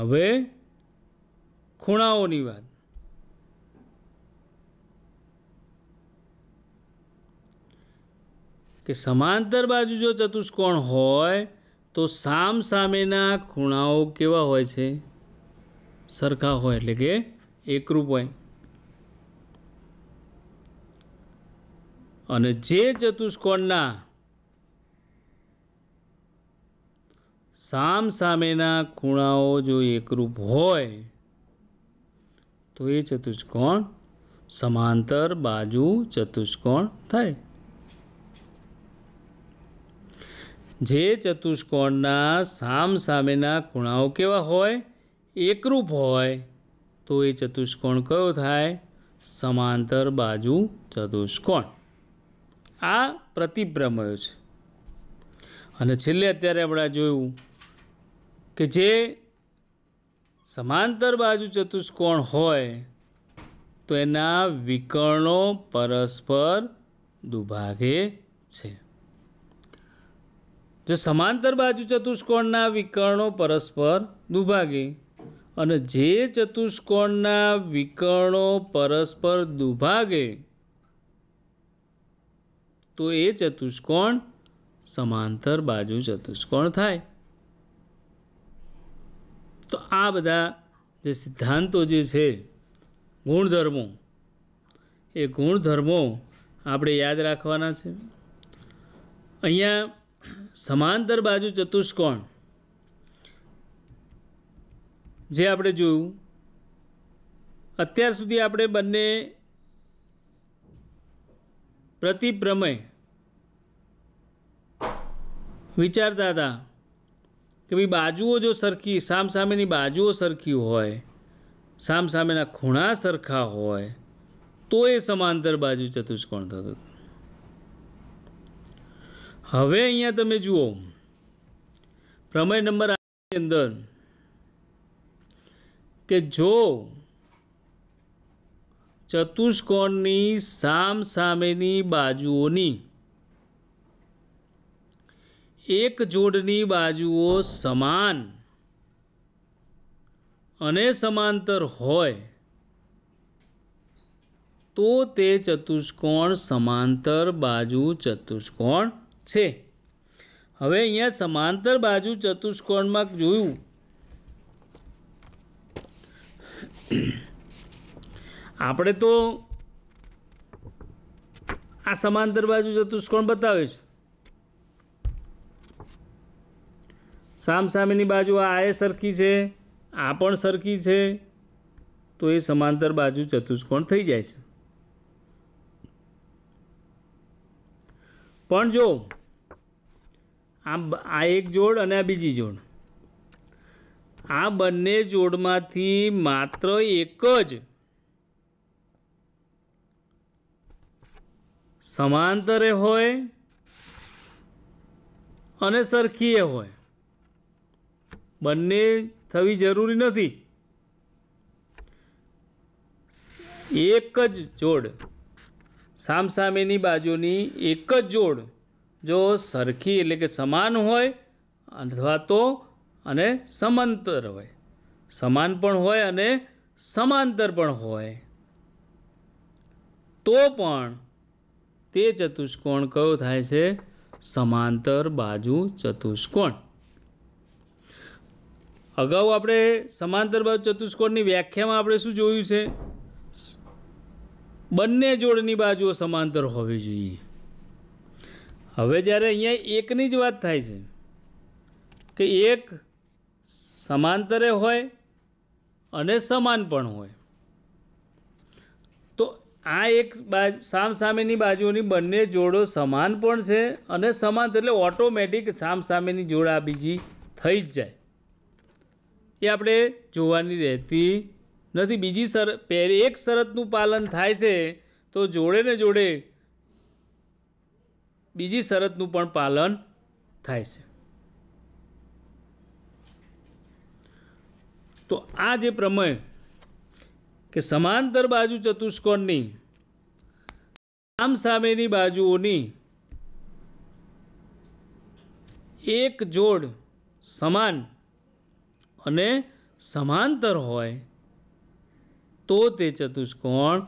હવે ખૂણાઓની વાત કે સમાંતર બાજુ જો ચતુષ્કોણ હોય તો સામ સામેના ખૂણાઓ કેવા હોય છે સરખા હોય એટલે કે એકરૂપ હોય અને જે ચતુષ્કોણના સામ સામેના ખૂણાઓ જો એકરૂપ હોય તો એ ચતુષ્કોણ સમાંતર બાજુ ચતુષ્કોણ થાય જે ચતુષ્કોણના સામ સામેના ખૂણાઓ કેવા હોય એકરૂપ હોય તો એ ચતુષ્કોણ કયો થાય સમાંતર બાજુ ચતુષ્કોણ આ પ્રતિપ્રમેય છે અને છેલ્લે અત્યારે આપણે જોયું કે જે સમાંતર બાજુ ચતુષ્કોણ હોય તો એના વિકર્ણો પરસ્પર દુભાગે છે જો સમાંતર બાજુ ચતુષ્કોણના વિકર્ણો પરસ્પર દુભાગી અને જે ચતુષ્કોણના વિકર્ણો પરસ્પર દુભાગે તો એ ચતુષ્કોણ સમાંતર બાજુ ચતુષ્કોણ થાય તો આ બધા જે સિદ્ધાંતો જે છે ગુણધર્મો એ ગુણધર્મો આપણે યાદ રાખવાના છે અહીંયા સમાંતર બાજુ ચતુષ્કોણ જે આપણે જોયું અત્યાર સુધી આપણે બંને પ્રતિપ્રમેય વિચારતા હતા કે ભાઈ બાજુઓ જો સરખી સામસામેની બાજુઓ સરખી હોય સામસામેના ખૂણા સરખા હોય તો એ સમાંતર બાજુ ચતુષ્કોણ થતું હતું હવે અહીંયા તમે જુઓ પ્રમેય નંબર આઠની અંદર કે જો ચતુષ્કોણની સામ સામેની બાજુઓની એક જોડની બાજુઓ સમાન અને સમાંતર હોય તો તે ચતુષ્કોણ સમાંતર બાજુ ચતુષ્કોણ છે હવે અહીંયા સમાંતર બાજુ ચતુષ્કોણમાં જોયું આપણે તો આ સમાંતર બાજુ ચતુષ્કોણ બતાવે છે સામસામેની બાજુ આ એ સરખી છે આ પણ સરખી છે તો એ સમાંતર બાજુ ચતુષ્કોણ થઈ જાય છે પણ જો આ આ એક જોડ અને આ બીજી જોડ આ બંને જોડમાંથી માત્ર એક જ સમાંતરે હોય અને સરખીએ હોય બંને થવી જરૂરી નથી એક જ જોડ સામસામેની બાજુની એક જ જોડ જો સરખી એટલે કે સમાન હોય અથવા તો અને સમાંતર હોય સમાન પણ હોય અને સમાંતર પણ હોય તો પણ તે ચતુષ્કોણ કયો થાય છે સમાંતર બાજુ ચતુષ્કોણ અગાઉ આપણે સમાંતર બાજુ ચતુષ્કોણની વ્યાખ્યામાં આપણે શું જોયું છે બંને જોડની બાજુઓ સમાંતર હોવી જોઈએ હવે જ્યારે અહીંયા એકની જ વાત થાય છે કે એક સમાંતરે હોય અને સમાન પણ હોય તો આ એક સામ સામેની બાજુની બંને જોડો સમાન પણ છે અને સમાન એટલે ઓટોમેટિક સામસામેની જોડ આ બીજી થઈ જ જાય એ આપણે જોવાની રહેતી નથી બીજી શરત પહેરી એક શરતનું પાલન થાય છે તો જોડે ને જોડે બીજી શરતનું પણ પાલન થાય છે તો આ જે પ્રમેય કે સમાંતર બાજુ ચતુષ્કોણની આમ સામેની બાજુઓની એક જોડ સમાન અને સમાંતર હોય તો તે ચતુષ્કોણ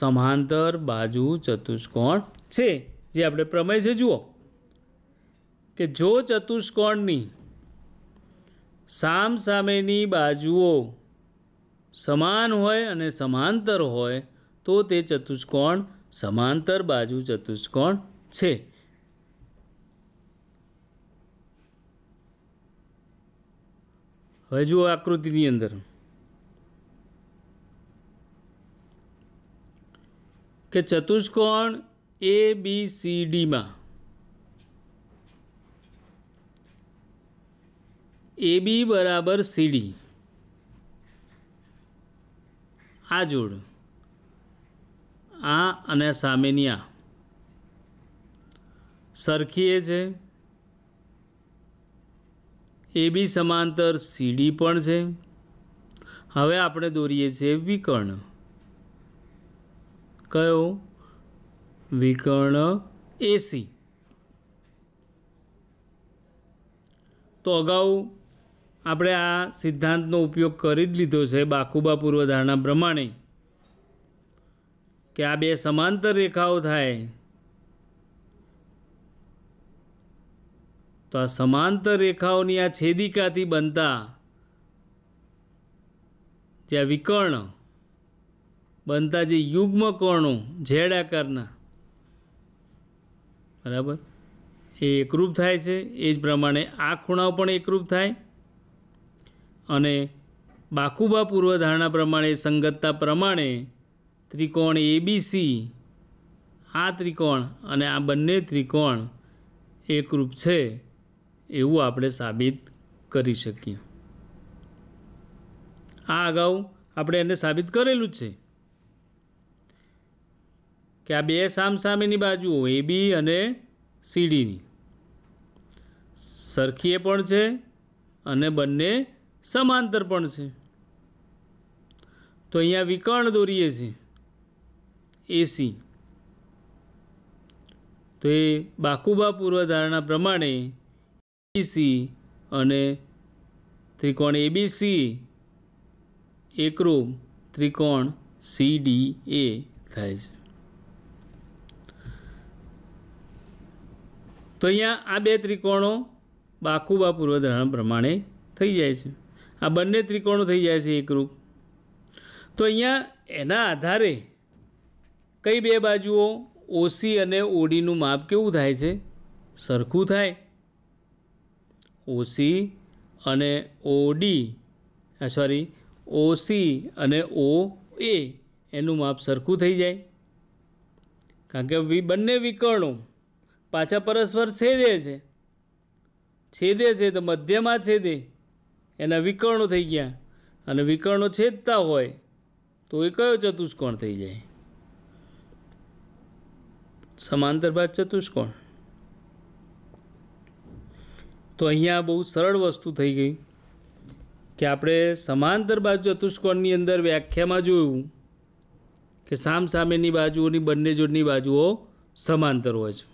સમાંતર બાજુ ચતુષ્કોણ છે જે આપણે પ્રમેય છે જુઓ કે જો ચતુષ્કોણની સામ સામેની બાજુઓ સમાન હોય અને સમાંતર હોય તો તે ચતુષ્કોણ સમાંતર બાજુ ચતુષ્કોણ છે હવે જુઓ આકૃતિની અંદર કે ચતુષ્કોણ એ બી સી ડીમાં એ બી બરાબર સીડી આ જોડ આ અને સામેની આ સરખીએ છે એ બી સમાંતર સીડી પણ છે હવે આપણે દોરીએ છીએ વિકર્ણ કયો વિકર્ણ એસી તો અગાઉ આપણે આ સિદ્ધાંતનો ઉપયોગ કરી જ લીધો છે બાકુબા પૂર્વધારણા પ્રમાણે કે આ બે સમાંતર રેખાઓ થાય તો આ સમાંતર રેખાઓની આ છેદિકાથી બનતા જે આ વિકર્ણ બનતા જે યુગ્મ કોણો ઝેડ આકારના બરાબર એ એકરૂપ થાય છે એ જ પ્રમાણે આ ખૂણાઓ પણ એકરૂપ થાય અને બાકુબા પૂર્વધારણા પ્રમાણે સંગતતા પ્રમાણે ત્રિકોણ સી આ ત્રિકોણ અને આ બંને ત્રિકોણ એકરૂપ છે એવું આપણે સાબિત કરી શકીએ આ અગાઉ આપણે એને સાબિત કરેલું જ છે કે આ બે સામસામેની બાજુઓ એબી અને સીડીની સરખીએ પણ છે અને બંને સમાંતર પણ છે તો અહીંયા વિકર્ણ દોરીએ છીએ એસી તો એ બાકુબા પૂર્વધારણા પ્રમાણે એબીસી અને ત્રિકોણ એબીસી એકરૂપ ત્રિકોણ એ થાય છે તો અહીંયા આ બે ત્રિકોણો બાખુબા પૂર્વધારણા પ્રમાણે થઈ જાય છે આ બંને ત્રિકોણો થઈ જાય છે એકરૂપ તો અહીંયા એના આધારે કઈ બે બાજુઓ ઓસી અને ઓડીનું માપ કેવું થાય છે સરખું થાય ઓસી અને ઓડી સોરી ઓસી અને ઓ એ એનું માપ સરખું થઈ જાય કારણ કે બંને વિકર્ણો પાછા પરસ્પર છેદે છે છેદે છે તો મધ્યમાં છેદે એના વિકર્ણો થઈ ગયા અને વિકર્ણો છેદતા હોય તો એ કયો ચતુષ્કોણ થઈ જાય સમાંતર બાદ ચતુષ્કોણ તો અહીંયા બહુ સરળ વસ્તુ થઈ ગઈ કે આપણે સમાંતર બાજુ ચતુષ્કોણની અંદર વ્યાખ્યામાં જોયું કે સામસામેની બાજુઓની બંને જોડની બાજુઓ સમાંતર હોય છે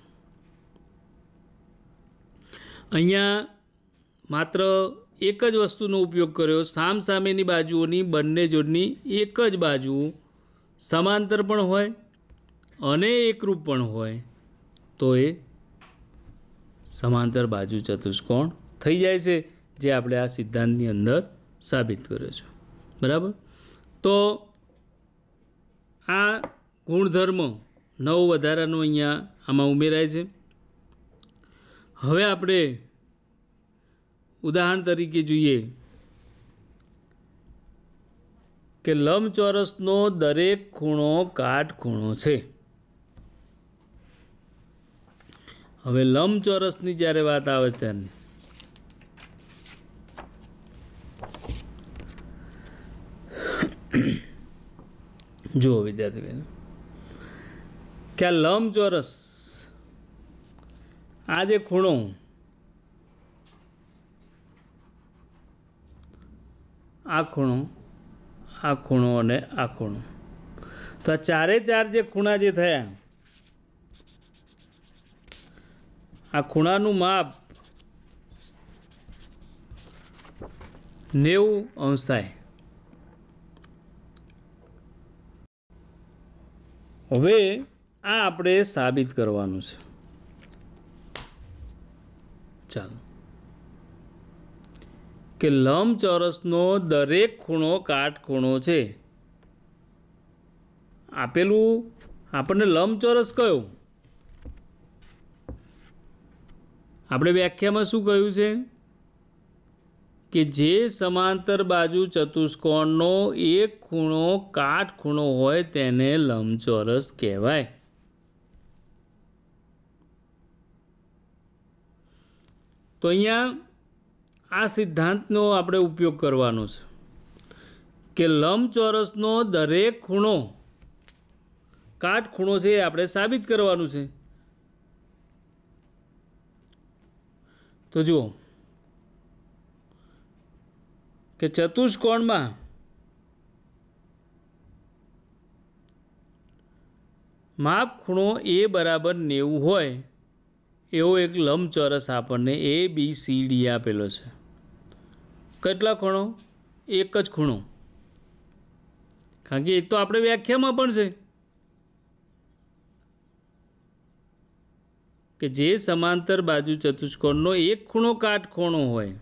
અહીંયા માત્ર એક જ વસ્તુનો ઉપયોગ કર્યો સામસામેની બાજુઓની બંને જોડની એક જ બાજુ સમાંતર પણ હોય અને એકરૂપ પણ હોય તો એ સમાંતર બાજુ ચતુષ્કોણ થઈ જાય છે જે આપણે આ સિદ્ધાંતની અંદર સાબિત કર્યો છે બરાબર તો આ ગુણધર્મ નવ વધારાનો અહીંયા આમાં ઉમેરાય છે હવે આપણે ઉદાહરણ તરીકે જોઈએ કે લંબચોરસનો દરેક ખૂણો કાટખૂણો છે હવે લંબચોરસની જ્યારે વાત આવે ત્યારે જુઓ વિદ્યાર્થી બેન કે આ લંબચોરસ આ જે ખૂણો આ ખૂણો આ ખૂણો અને આ ખૂણો તો આ ચારે ચાર જે ખૂણા જે થયા આ ખૂણાનું માપ નેવું અંશ થાય હવે આ આપણે સાબિત કરવાનું છે ચાલો કે લંબચોરસનો દરેક ખૂણો કાટખૂણો છે આપેલું આપણને લંબચોરસ કયું આપણે વ્યાખ્યામાં શું કહ્યું છે કે જે સમાંતર બાજુ ચતુષ્કોણનો એક ખૂણો કાટખૂણો હોય તેને લંબચોરસ કહેવાય તો અહીંયા આ સિદ્ધાંતનો આપણે ઉપયોગ કરવાનો છે કે લંબચોરસનો દરેક ખૂણો ખૂણો છે એ આપણે સાબિત કરવાનું છે તો જુઓ કે ચતુષ્કોણમાં માપ ખૂણો એ બરાબર નેવું હોય એવો એક લંબચોરસ આપણને એ બી સી ડી આપેલો છે કેટલા ખૂણો એક જ ખૂણો કારણ કે એ તો આપણે વ્યાખ્યામાં પણ છે કે જે સમાંતર બાજુ ચતુષ્કોણનો એક ખૂણો કાટખૂણો હોય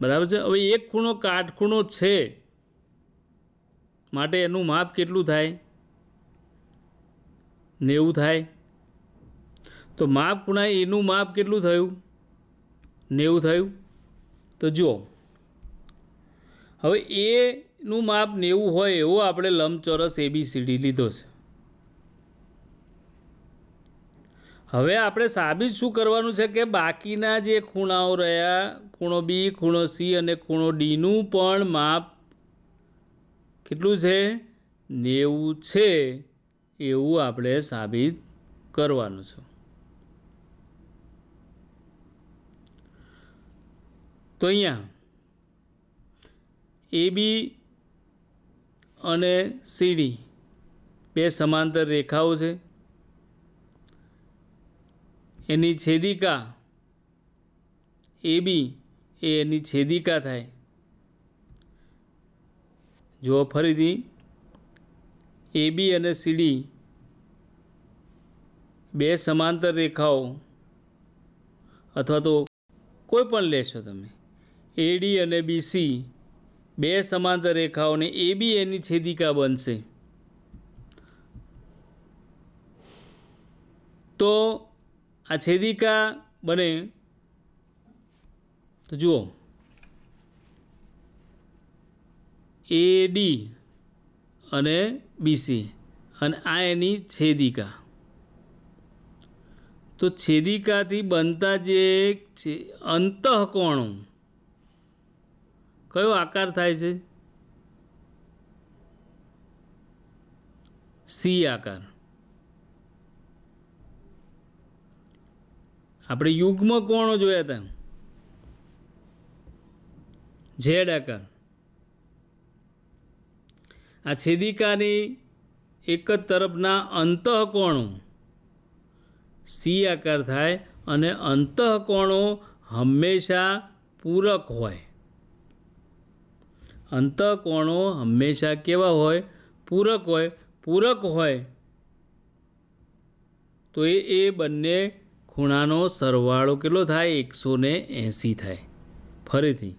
બરાબર છે હવે એક ખૂણો કાટખૂણો છે માટે એનું માપ કેટલું થાય નેવું થાય તો માપ ગુણાય એનું માપ કેટલું થયું નેવું થયું તો જુઓ હવે એનું માપ નેવું હોય એવો આપણે લંબચોરસ એબીસીડી લીધો છે હવે આપણે સાબિત શું કરવાનું છે કે બાકીના જે ખૂણાઓ રહ્યા ખૂણો બી ખૂણો સી અને ખૂણો ડીનું પણ માપ કેટલું છે નેવું છે એવું આપણે સાબિત કરવાનું છે તો અહીંયા એબી અને સીડી બે સમાંતર રેખાઓ છે એની છેદિકા એબી એ એની છેદિકા થાય જો ફરીથી એબી અને સીડી બે સમાંતર રેખાઓ અથવા તો કોઈ પણ લેશો તમે એડી અને બીસી બે સમાંતર રેખાઓને એ બી એની છેદિકા બનશે તો આ છેદિકા બને તો જુઓ એડી અને બીસી અને આ એની છેદિકા તો છેદિકાથી બનતા જે અંતઃકોણો કયો આકાર થાય છે સી આકાર આપણે યુગ્મ કોણો જોયા હતા ઝેડ આકાર આ છેદિકાની એક જ તરફના અંતઃકોણો સી આકાર થાય અને અંતઃકોણો હંમેશા પૂરક હોય અંતઃકોણો હંમેશા કેવા હોય પૂરક હોય પૂરક હોય તો એ એ બંને ખૂણાનો સરવાળો કેટલો થાય એકસો ને એંસી થાય ફરીથી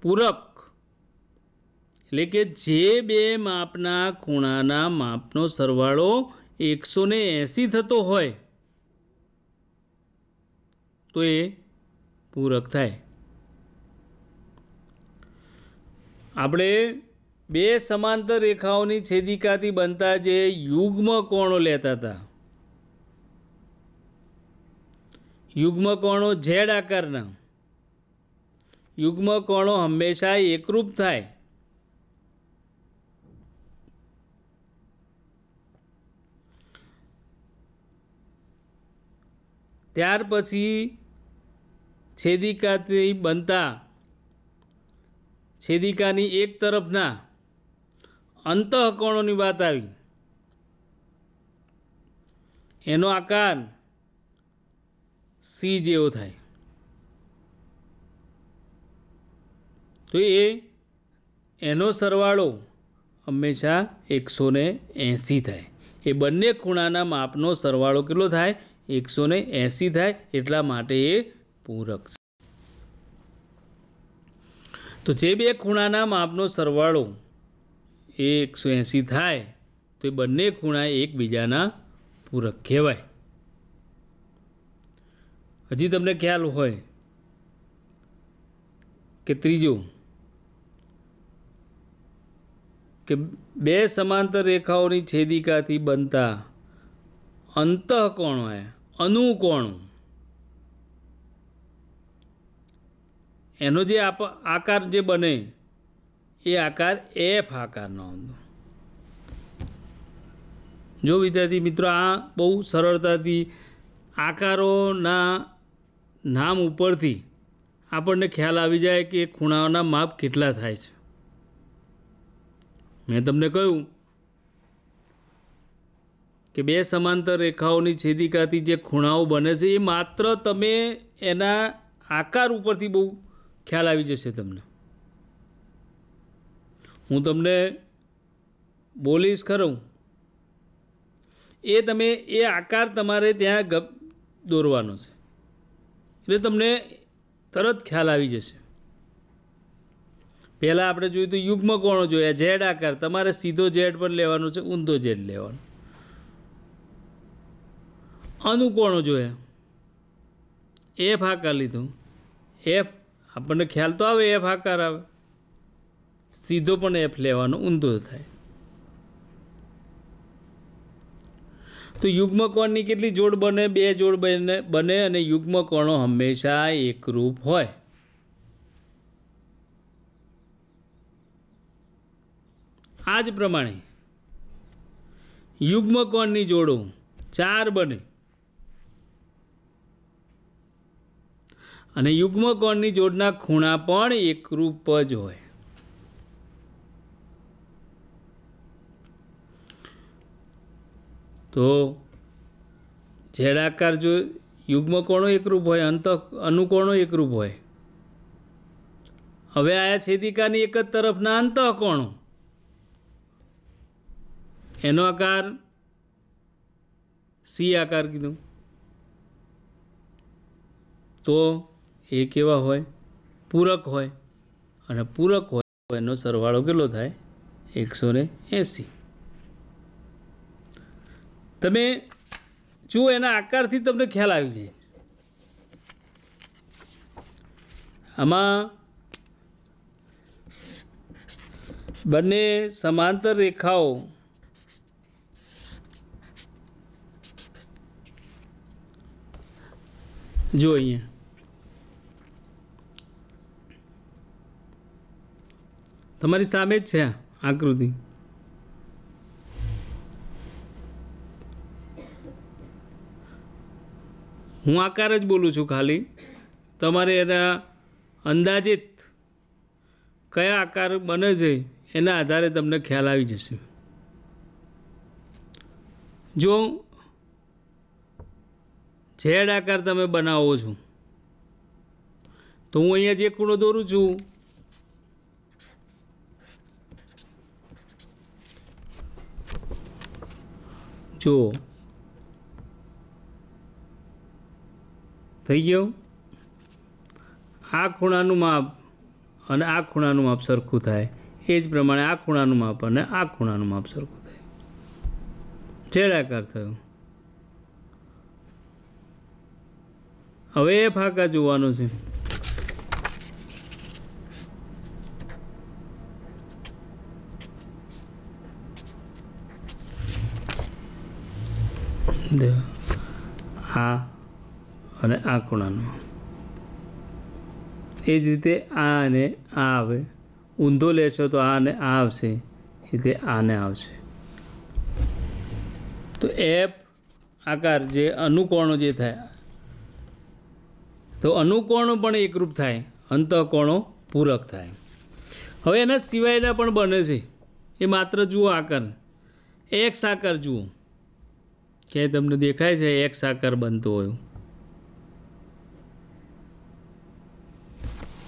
પૂરક એટલે કે જે બે માપના ખૂણાના માપનો સરવાળો એકસો ને એંસી થતો હોય તો એ પૂરક થાય આપણે બે સમાંતર રેખાઓની છેદિકાથી બનતા જે યુગ્મ કોણો લેતા હતા યુગ્મ કોણો ઝેડ આકારના યુગ્મ કોણો હંમેશા એકરૂપ થાય ત્યાર પછી છેદિકાથી બનતા છેદિકાની એક તરફના અંતઃકોણોની વાત આવી એનો આકાર સી જેવો થાય તો એ એનો સરવાળો હંમેશા એકસો ને એંસી થાય એ બંને ખૂણાના માપનો સરવાળો કેટલો થાય એકસો ને એંસી થાય એટલા માટે એ પૂરક તો જે બે ખૂણાના માપનો સરવાળો એકસો એંસી થાય તો એ બંને ખૂણા એકબીજાના પૂરક કહેવાય હજી તમને ખ્યાલ હોય કે ત્રીજો કે બે સમાંતર રેખાઓની છેદિકાથી બનતા અંતઃકોણો અનુકોણો એનો જે આપ આકાર જે બને એ આકાર એફ આકારનો જો વિદ્યાર્થી મિત્રો આ બહુ સરળતાથી આકારોના નામ ઉપરથી આપણને ખ્યાલ આવી જાય કે ખૂણાઓના માપ કેટલા થાય છે મેં તમને કહ્યું કે બે સમાંતર રેખાઓની છેદિકાથી જે ખૂણાઓ બને છે એ માત્ર તમે એના આકાર ઉપરથી બહુ ખ્યાલ આવી જશે તમને હું તમને બોલીશ ખરું એ તમે એ આકાર તમારે ત્યાં ગપ દોરવાનો છે એટલે તમને તરત ખ્યાલ આવી જશે પહેલાં આપણે જોયું તો યુગ્મ કોણ જોયા ઝેડ આકાર તમારે સીધો ઝેડ પર લેવાનો છે ઊંધો ઝેડ લેવાનો અનુકોણો જોયા એફ આકાર લીધું એફ આપણને ખ્યાલ તો આવે એફ આકાર આવે સીધો પણ એફ લેવાનો ઊંધો થાય તો યુગ્મકોણની કેટલી જોડ બને બે જોડ બને બને અને યુગ્મકોણો હંમેશા એકરૂપ હોય આ જ પ્રમાણે યુગ્મકોણની જોડો ચાર બને અને યુગ્મકોણની જોડના ખૂણા પણ એકરૂપ જ હોય તો ઝેડાકાર જો યુગ્મકોણો એકરૂપ હોય અંત અનુકોણો એકરૂપ હોય હવે આયા છેદિકાની એક જ તરફના અંતઃકોણો એનો આકાર સી આકાર કીધું તો એ કેવા હોય પૂરક હોય અને પૂરક હોય એનો સરવાળો કેટલો થાય એકસો ને એંસી તમે જુઓ એના આકારથી તમને ખ્યાલ આવી છે આમાં બંને સમાંતર રેખાઓ જો અહીંયા તમારી સામે જ છે આકૃતિ હું આકાર જ બોલું છું ખાલી તમારે એના અંદાજિત કયા આકાર બને છે એના આધારે તમને ખ્યાલ આવી જશે જો ઝેડ આકાર તમે બનાવો છો તો હું અહીંયા જે ખૂણો દોરું છું જો થઈ ગયો આ ખૂણાનું માપ અને આ ખૂણાનું માપ સરખું થાય એ જ પ્રમાણે આ ખૂણાનું માપ અને આ ખૂણાનું માપ સરખું થાય છેડાકાર થયું હવે એ ફાંકા જોવાનું છે આ અને આ ખૂણાનો એ જ રીતે આ અને આ આવે ઊંધો લેશો તો આ અને આ આવશે એટલે આને આવશે તો એપ આકાર જે અનુકોણો જે થાય તો અનુકોણો પણ એકરૂપ થાય અંતઃકોણો પૂરક થાય હવે એના સિવાયના પણ બને છે એ માત્ર જુઓ આકાર એક્સ આકાર જુઓ ક્યાંય તમને દેખાય છે એક સાકાર બનતો હોય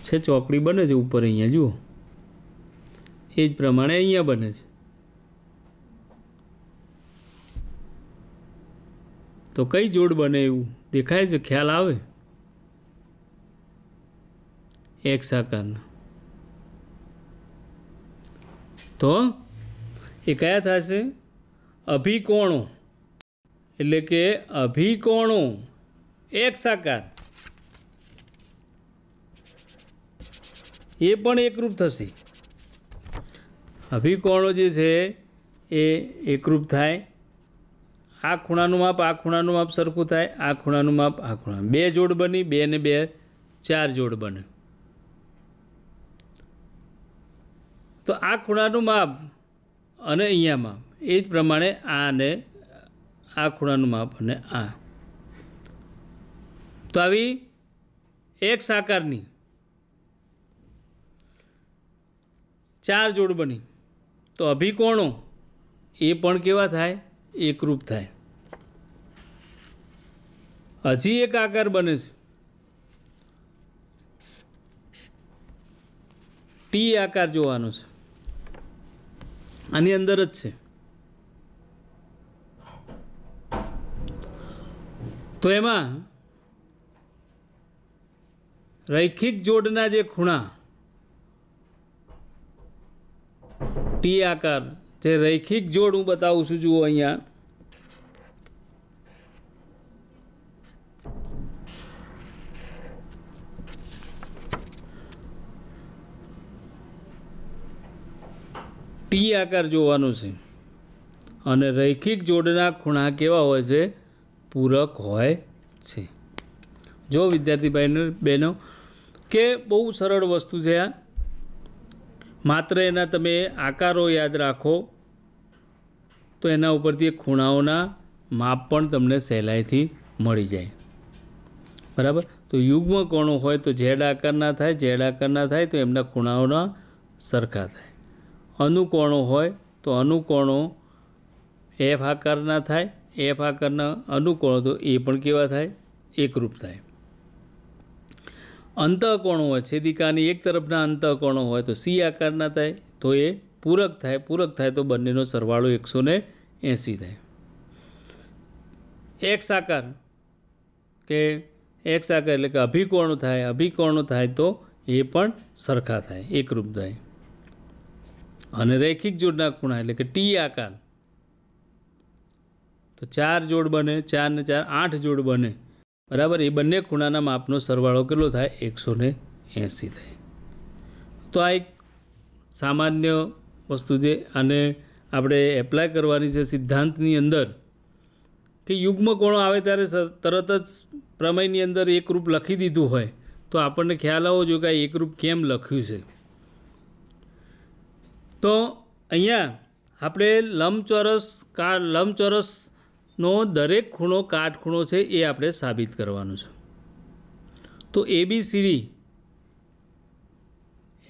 છે ચોકડી બને છે ઉપર અહીંયા જુઓ એ જ પ્રમાણે અહીંયા બને છે તો કઈ જોડ બને એવું દેખાય છે ખ્યાલ આવે એક સાકારના તો એ કયા થશે અભિકોણો એટલે કે અભિકોણો એક સાકાર એ પણ એકરૂપ થશે અભિકોણો જે છે એ એકરૂપ થાય આ ખૂણાનું માપ આ ખૂણાનું માપ સરખું થાય આ ખૂણાનું માપ આ ખૂણા બે જોડ બની બે ને બે ચાર જોડ બને તો આ ખૂણાનું માપ અને અહીંયા માપ એ જ પ્રમાણે આ અને આ ખૂણાનું માપ અને આ તો આવી એક સાકારની ચાર જોડ બની તો અભિકોણો એ પણ કેવા થાય એકરૂપ થાય હજી એક આકાર બને છે ટી આકાર જોવાનો છે આની અંદર જ છે તો એમાં રૈખિક જોડના જે ખૂણા ટી આકાર જે રૈખિક જોડ હું બતાવું છું જુઓ અહીંયા ટી આકાર જોવાનો છે અને રૈખિક જોડના ખૂણા કેવા હોય છે પૂરક હોય છે જો વિદ્યાર્થી ભાઈનો બહેનો કે બહુ સરળ વસ્તુ છે આ માત્ર એના તમે આકારો યાદ રાખો તો એના ઉપરથી ખૂણાઓના માપ પણ તમને સહેલાઈથી મળી જાય બરાબર તો યુગ્મ કોણો હોય તો ઝેડ આકારના થાય ઝેડ આકારના થાય તો એમના ખૂણાઓના સરખા થાય અનુકોણો હોય તો અનુકોણો એફ આકારના થાય એફ આકારના અનુકોણો તો એ પણ કેવા થાય એકરૂપ થાય અંતઃકોણો હોય છેદિકાની એક તરફના અંતઃકોણો હોય તો સી આકારના થાય તો એ પૂરક થાય પૂરક થાય તો બંનેનો સરવાળો એકસો ને એંસી થાય એક્સ આકાર કે એક્સ આકાર એટલે કે અભિકોણો થાય અભિકોણો થાય તો એ પણ સરખા થાય એકરૂપ થાય અને રૈખિક જોડના ખૂણા એટલે કે ટી આકાર તો ચાર જોડ બને ચાર ને ચાર આઠ જોડ બને બરાબર એ બંને ખૂણાના માપનો સરવાળો કેટલો થાય એકસો ને એંસી થાય તો આ એક સામાન્ય વસ્તુ છે અને આપણે એપ્લાય કરવાની છે સિદ્ધાંતની અંદર કે યુગ્મ કોણો આવે ત્યારે તરત જ પ્રમેયની અંદર એકરૂપ લખી દીધું હોય તો આપણને ખ્યાલ આવવો જોઈએ કે આ એકરૂપ કેમ લખ્યું છે તો અહીંયા આપણે લંબચોરસ કા લંબચોરસ નો દરેક ખૂણો કાટખૂણો છે એ આપણે સાબિત કરવાનો છે તો એ બી સીડી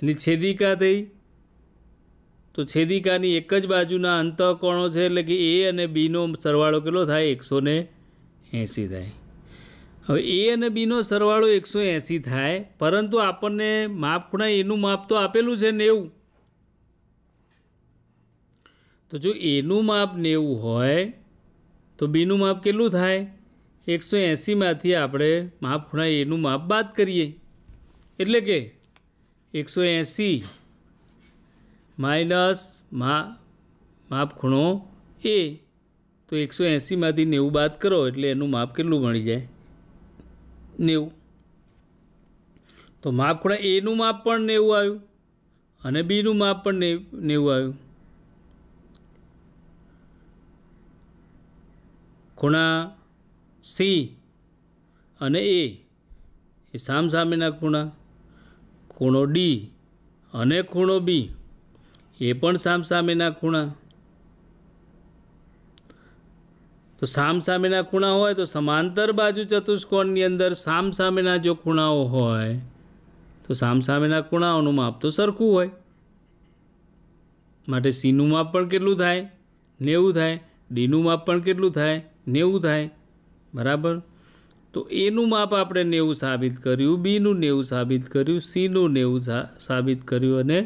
એની છેદિકા થઈ તો છેદિકાની એક જ બાજુના અંતઃકોણો છે એટલે કે એ અને બીનો સરવાળો કેટલો થાય એકસો ને એંસી થાય હવે એ અને બીનો સરવાળો એકસો એંસી થાય પરંતુ આપણને માપ ખૂણા એનું માપ તો આપેલું છે નેવું તો જો એનું માપ નેવું હોય તો બીનું માપ કેટલું થાય એકસો એંસીમાંથી આપણે માપ ખૂણા એનું માપ બાદ કરીએ એટલે કે એકસો એંસી માઇનસ મા માપ ખૂણો એ તો એકસો એંસીમાંથી નેવું બાદ કરો એટલે એનું માપ કેટલું મળી જાય નેવું તો માપ ખૂણા એનું માપ પણ નેવું આવ્યું અને બીનું માપ પણ નેવું આવ્યું ખૂણા સી અને એ એ સામસામેના ખૂણા ખૂણો ડી અને ખૂણો બી એ પણ સામસામેના ખૂણા તો સામસામેના ખૂણા હોય તો સમાંતર બાજુ ચતુષ્કોણની અંદર સામસામેના જો ખૂણાઓ હોય તો સામસામેના ખૂણાઓનું માપ તો સરખું હોય માટે સીનું માપ પણ કેટલું થાય નેવું થાય ડીનું માપ પણ કેટલું થાય નેવું થાય બરાબર તો એનું માપ આપણે નેવું સાબિત કર્યું બીનું નેવું સાબિત કર્યું સીનું નેવું સાબિત કર્યું અને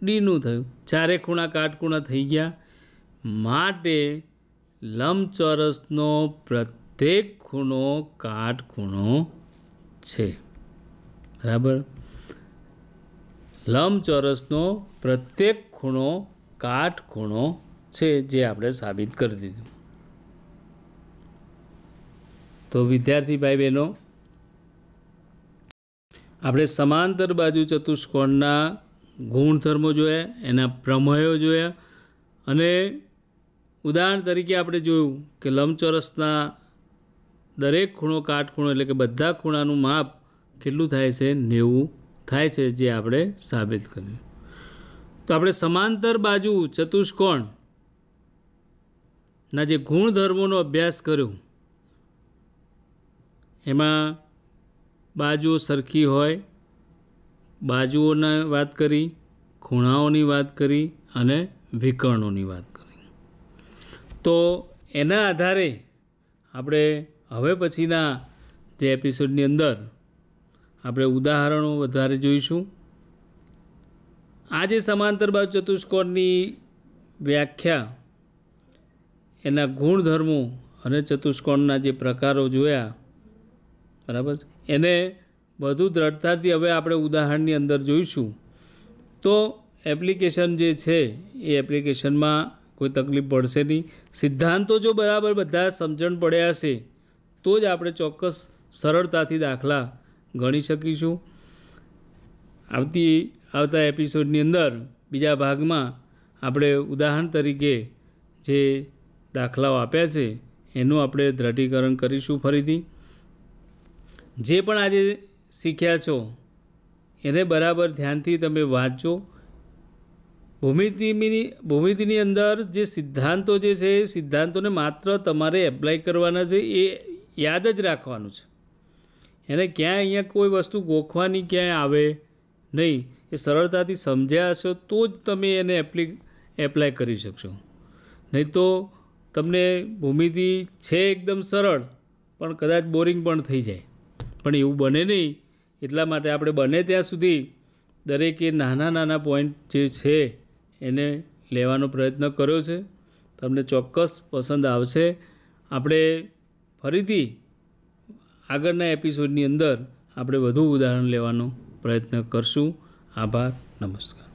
ડીનું થયું ચારે ખૂણા કાટખૂણા થઈ ગયા માટે લંબચોરસનો પ્રત્યેક ખૂણો કાટખૂણો છે બરાબર લંબચોરસનો પ્રત્યેક ખૂણો કાટખૂણો છે જે આપણે સાબિત કરી દીધું તો વિદ્યાર્થી ભાઈ બહેનો આપણે સમાંતર બાજુ ચતુષ્કોણના ગુણધર્મો જોયા એના પ્રમેયો જોયા અને ઉદાહરણ તરીકે આપણે જોયું કે લંબચોરસના દરેક ખૂણો કાટખૂણો એટલે કે બધા ખૂણાનું માપ કેટલું થાય છે નેવું થાય છે જે આપણે સાબિત કર્યું તો આપણે સમાંતર બાજુ ચતુષ્કોણ ના જે ગુણધર્મોનો અભ્યાસ કર્યો એમાં બાજુઓ સરખી હોય બાજુઓની વાત કરી ખૂણાઓની વાત કરી અને વિકર્ણોની વાત કરી તો એના આધારે આપણે હવે પછીના જે એપિસોડની અંદર આપણે ઉદાહરણો વધારે જોઈશું આ જે સમાંતર બાજુ ચતુષ્કોણની વ્યાખ્યા એના ગુણધર્મો અને ચતુષ્કોણના જે પ્રકારો જોયા બરાબર એને વધુ દ્રઢતાથી હવે આપણે ઉદાહરણની અંદર જોઈશું તો એપ્લિકેશન જે છે એ એપ્લિકેશનમાં કોઈ તકલીફ પડશે નહીં સિદ્ધાંતો જો બરાબર બધા સમજણ પડ્યા હશે તો જ આપણે ચોક્કસ સરળતાથી દાખલા ગણી શકીશું આવતી આવતા એપિસોડની અંદર બીજા ભાગમાં આપણે ઉદાહરણ તરીકે જે દાખલાઓ આપ્યા છે એનું આપણે દ્રઢીકરણ કરીશું ફરીથી જે પણ આજે શીખ્યા છો એને બરાબર ધ્યાનથી તમે વાંચો ભૂમિતિની ભૂમિતિની અંદર જે સિદ્ધાંતો જે છે એ સિદ્ધાંતોને માત્ર તમારે એપ્લાય કરવાના છે એ યાદ જ રાખવાનું છે એને ક્યાંય અહીંયા કોઈ વસ્તુ ગોખવાની ક્યાંય આવે નહીં એ સરળતાથી સમજ્યા હશો તો જ તમે એને એપ્લિક એપ્લાય કરી શકશો નહીં તો તમને ભૂમિતિ છે એકદમ સરળ પણ કદાચ બોરિંગ પણ થઈ જાય પણ એવું બને નહીં એટલા માટે આપણે બને ત્યાં સુધી દરેકે નાના નાના પોઈન્ટ જે છે એને લેવાનો પ્રયત્ન કર્યો છે તમને ચોક્કસ પસંદ આવશે આપણે ફરીથી આગળના એપિસોડની અંદર આપણે વધુ ઉદાહરણ લેવાનો પ્રયત્ન કરશું આભાર નમસ્કાર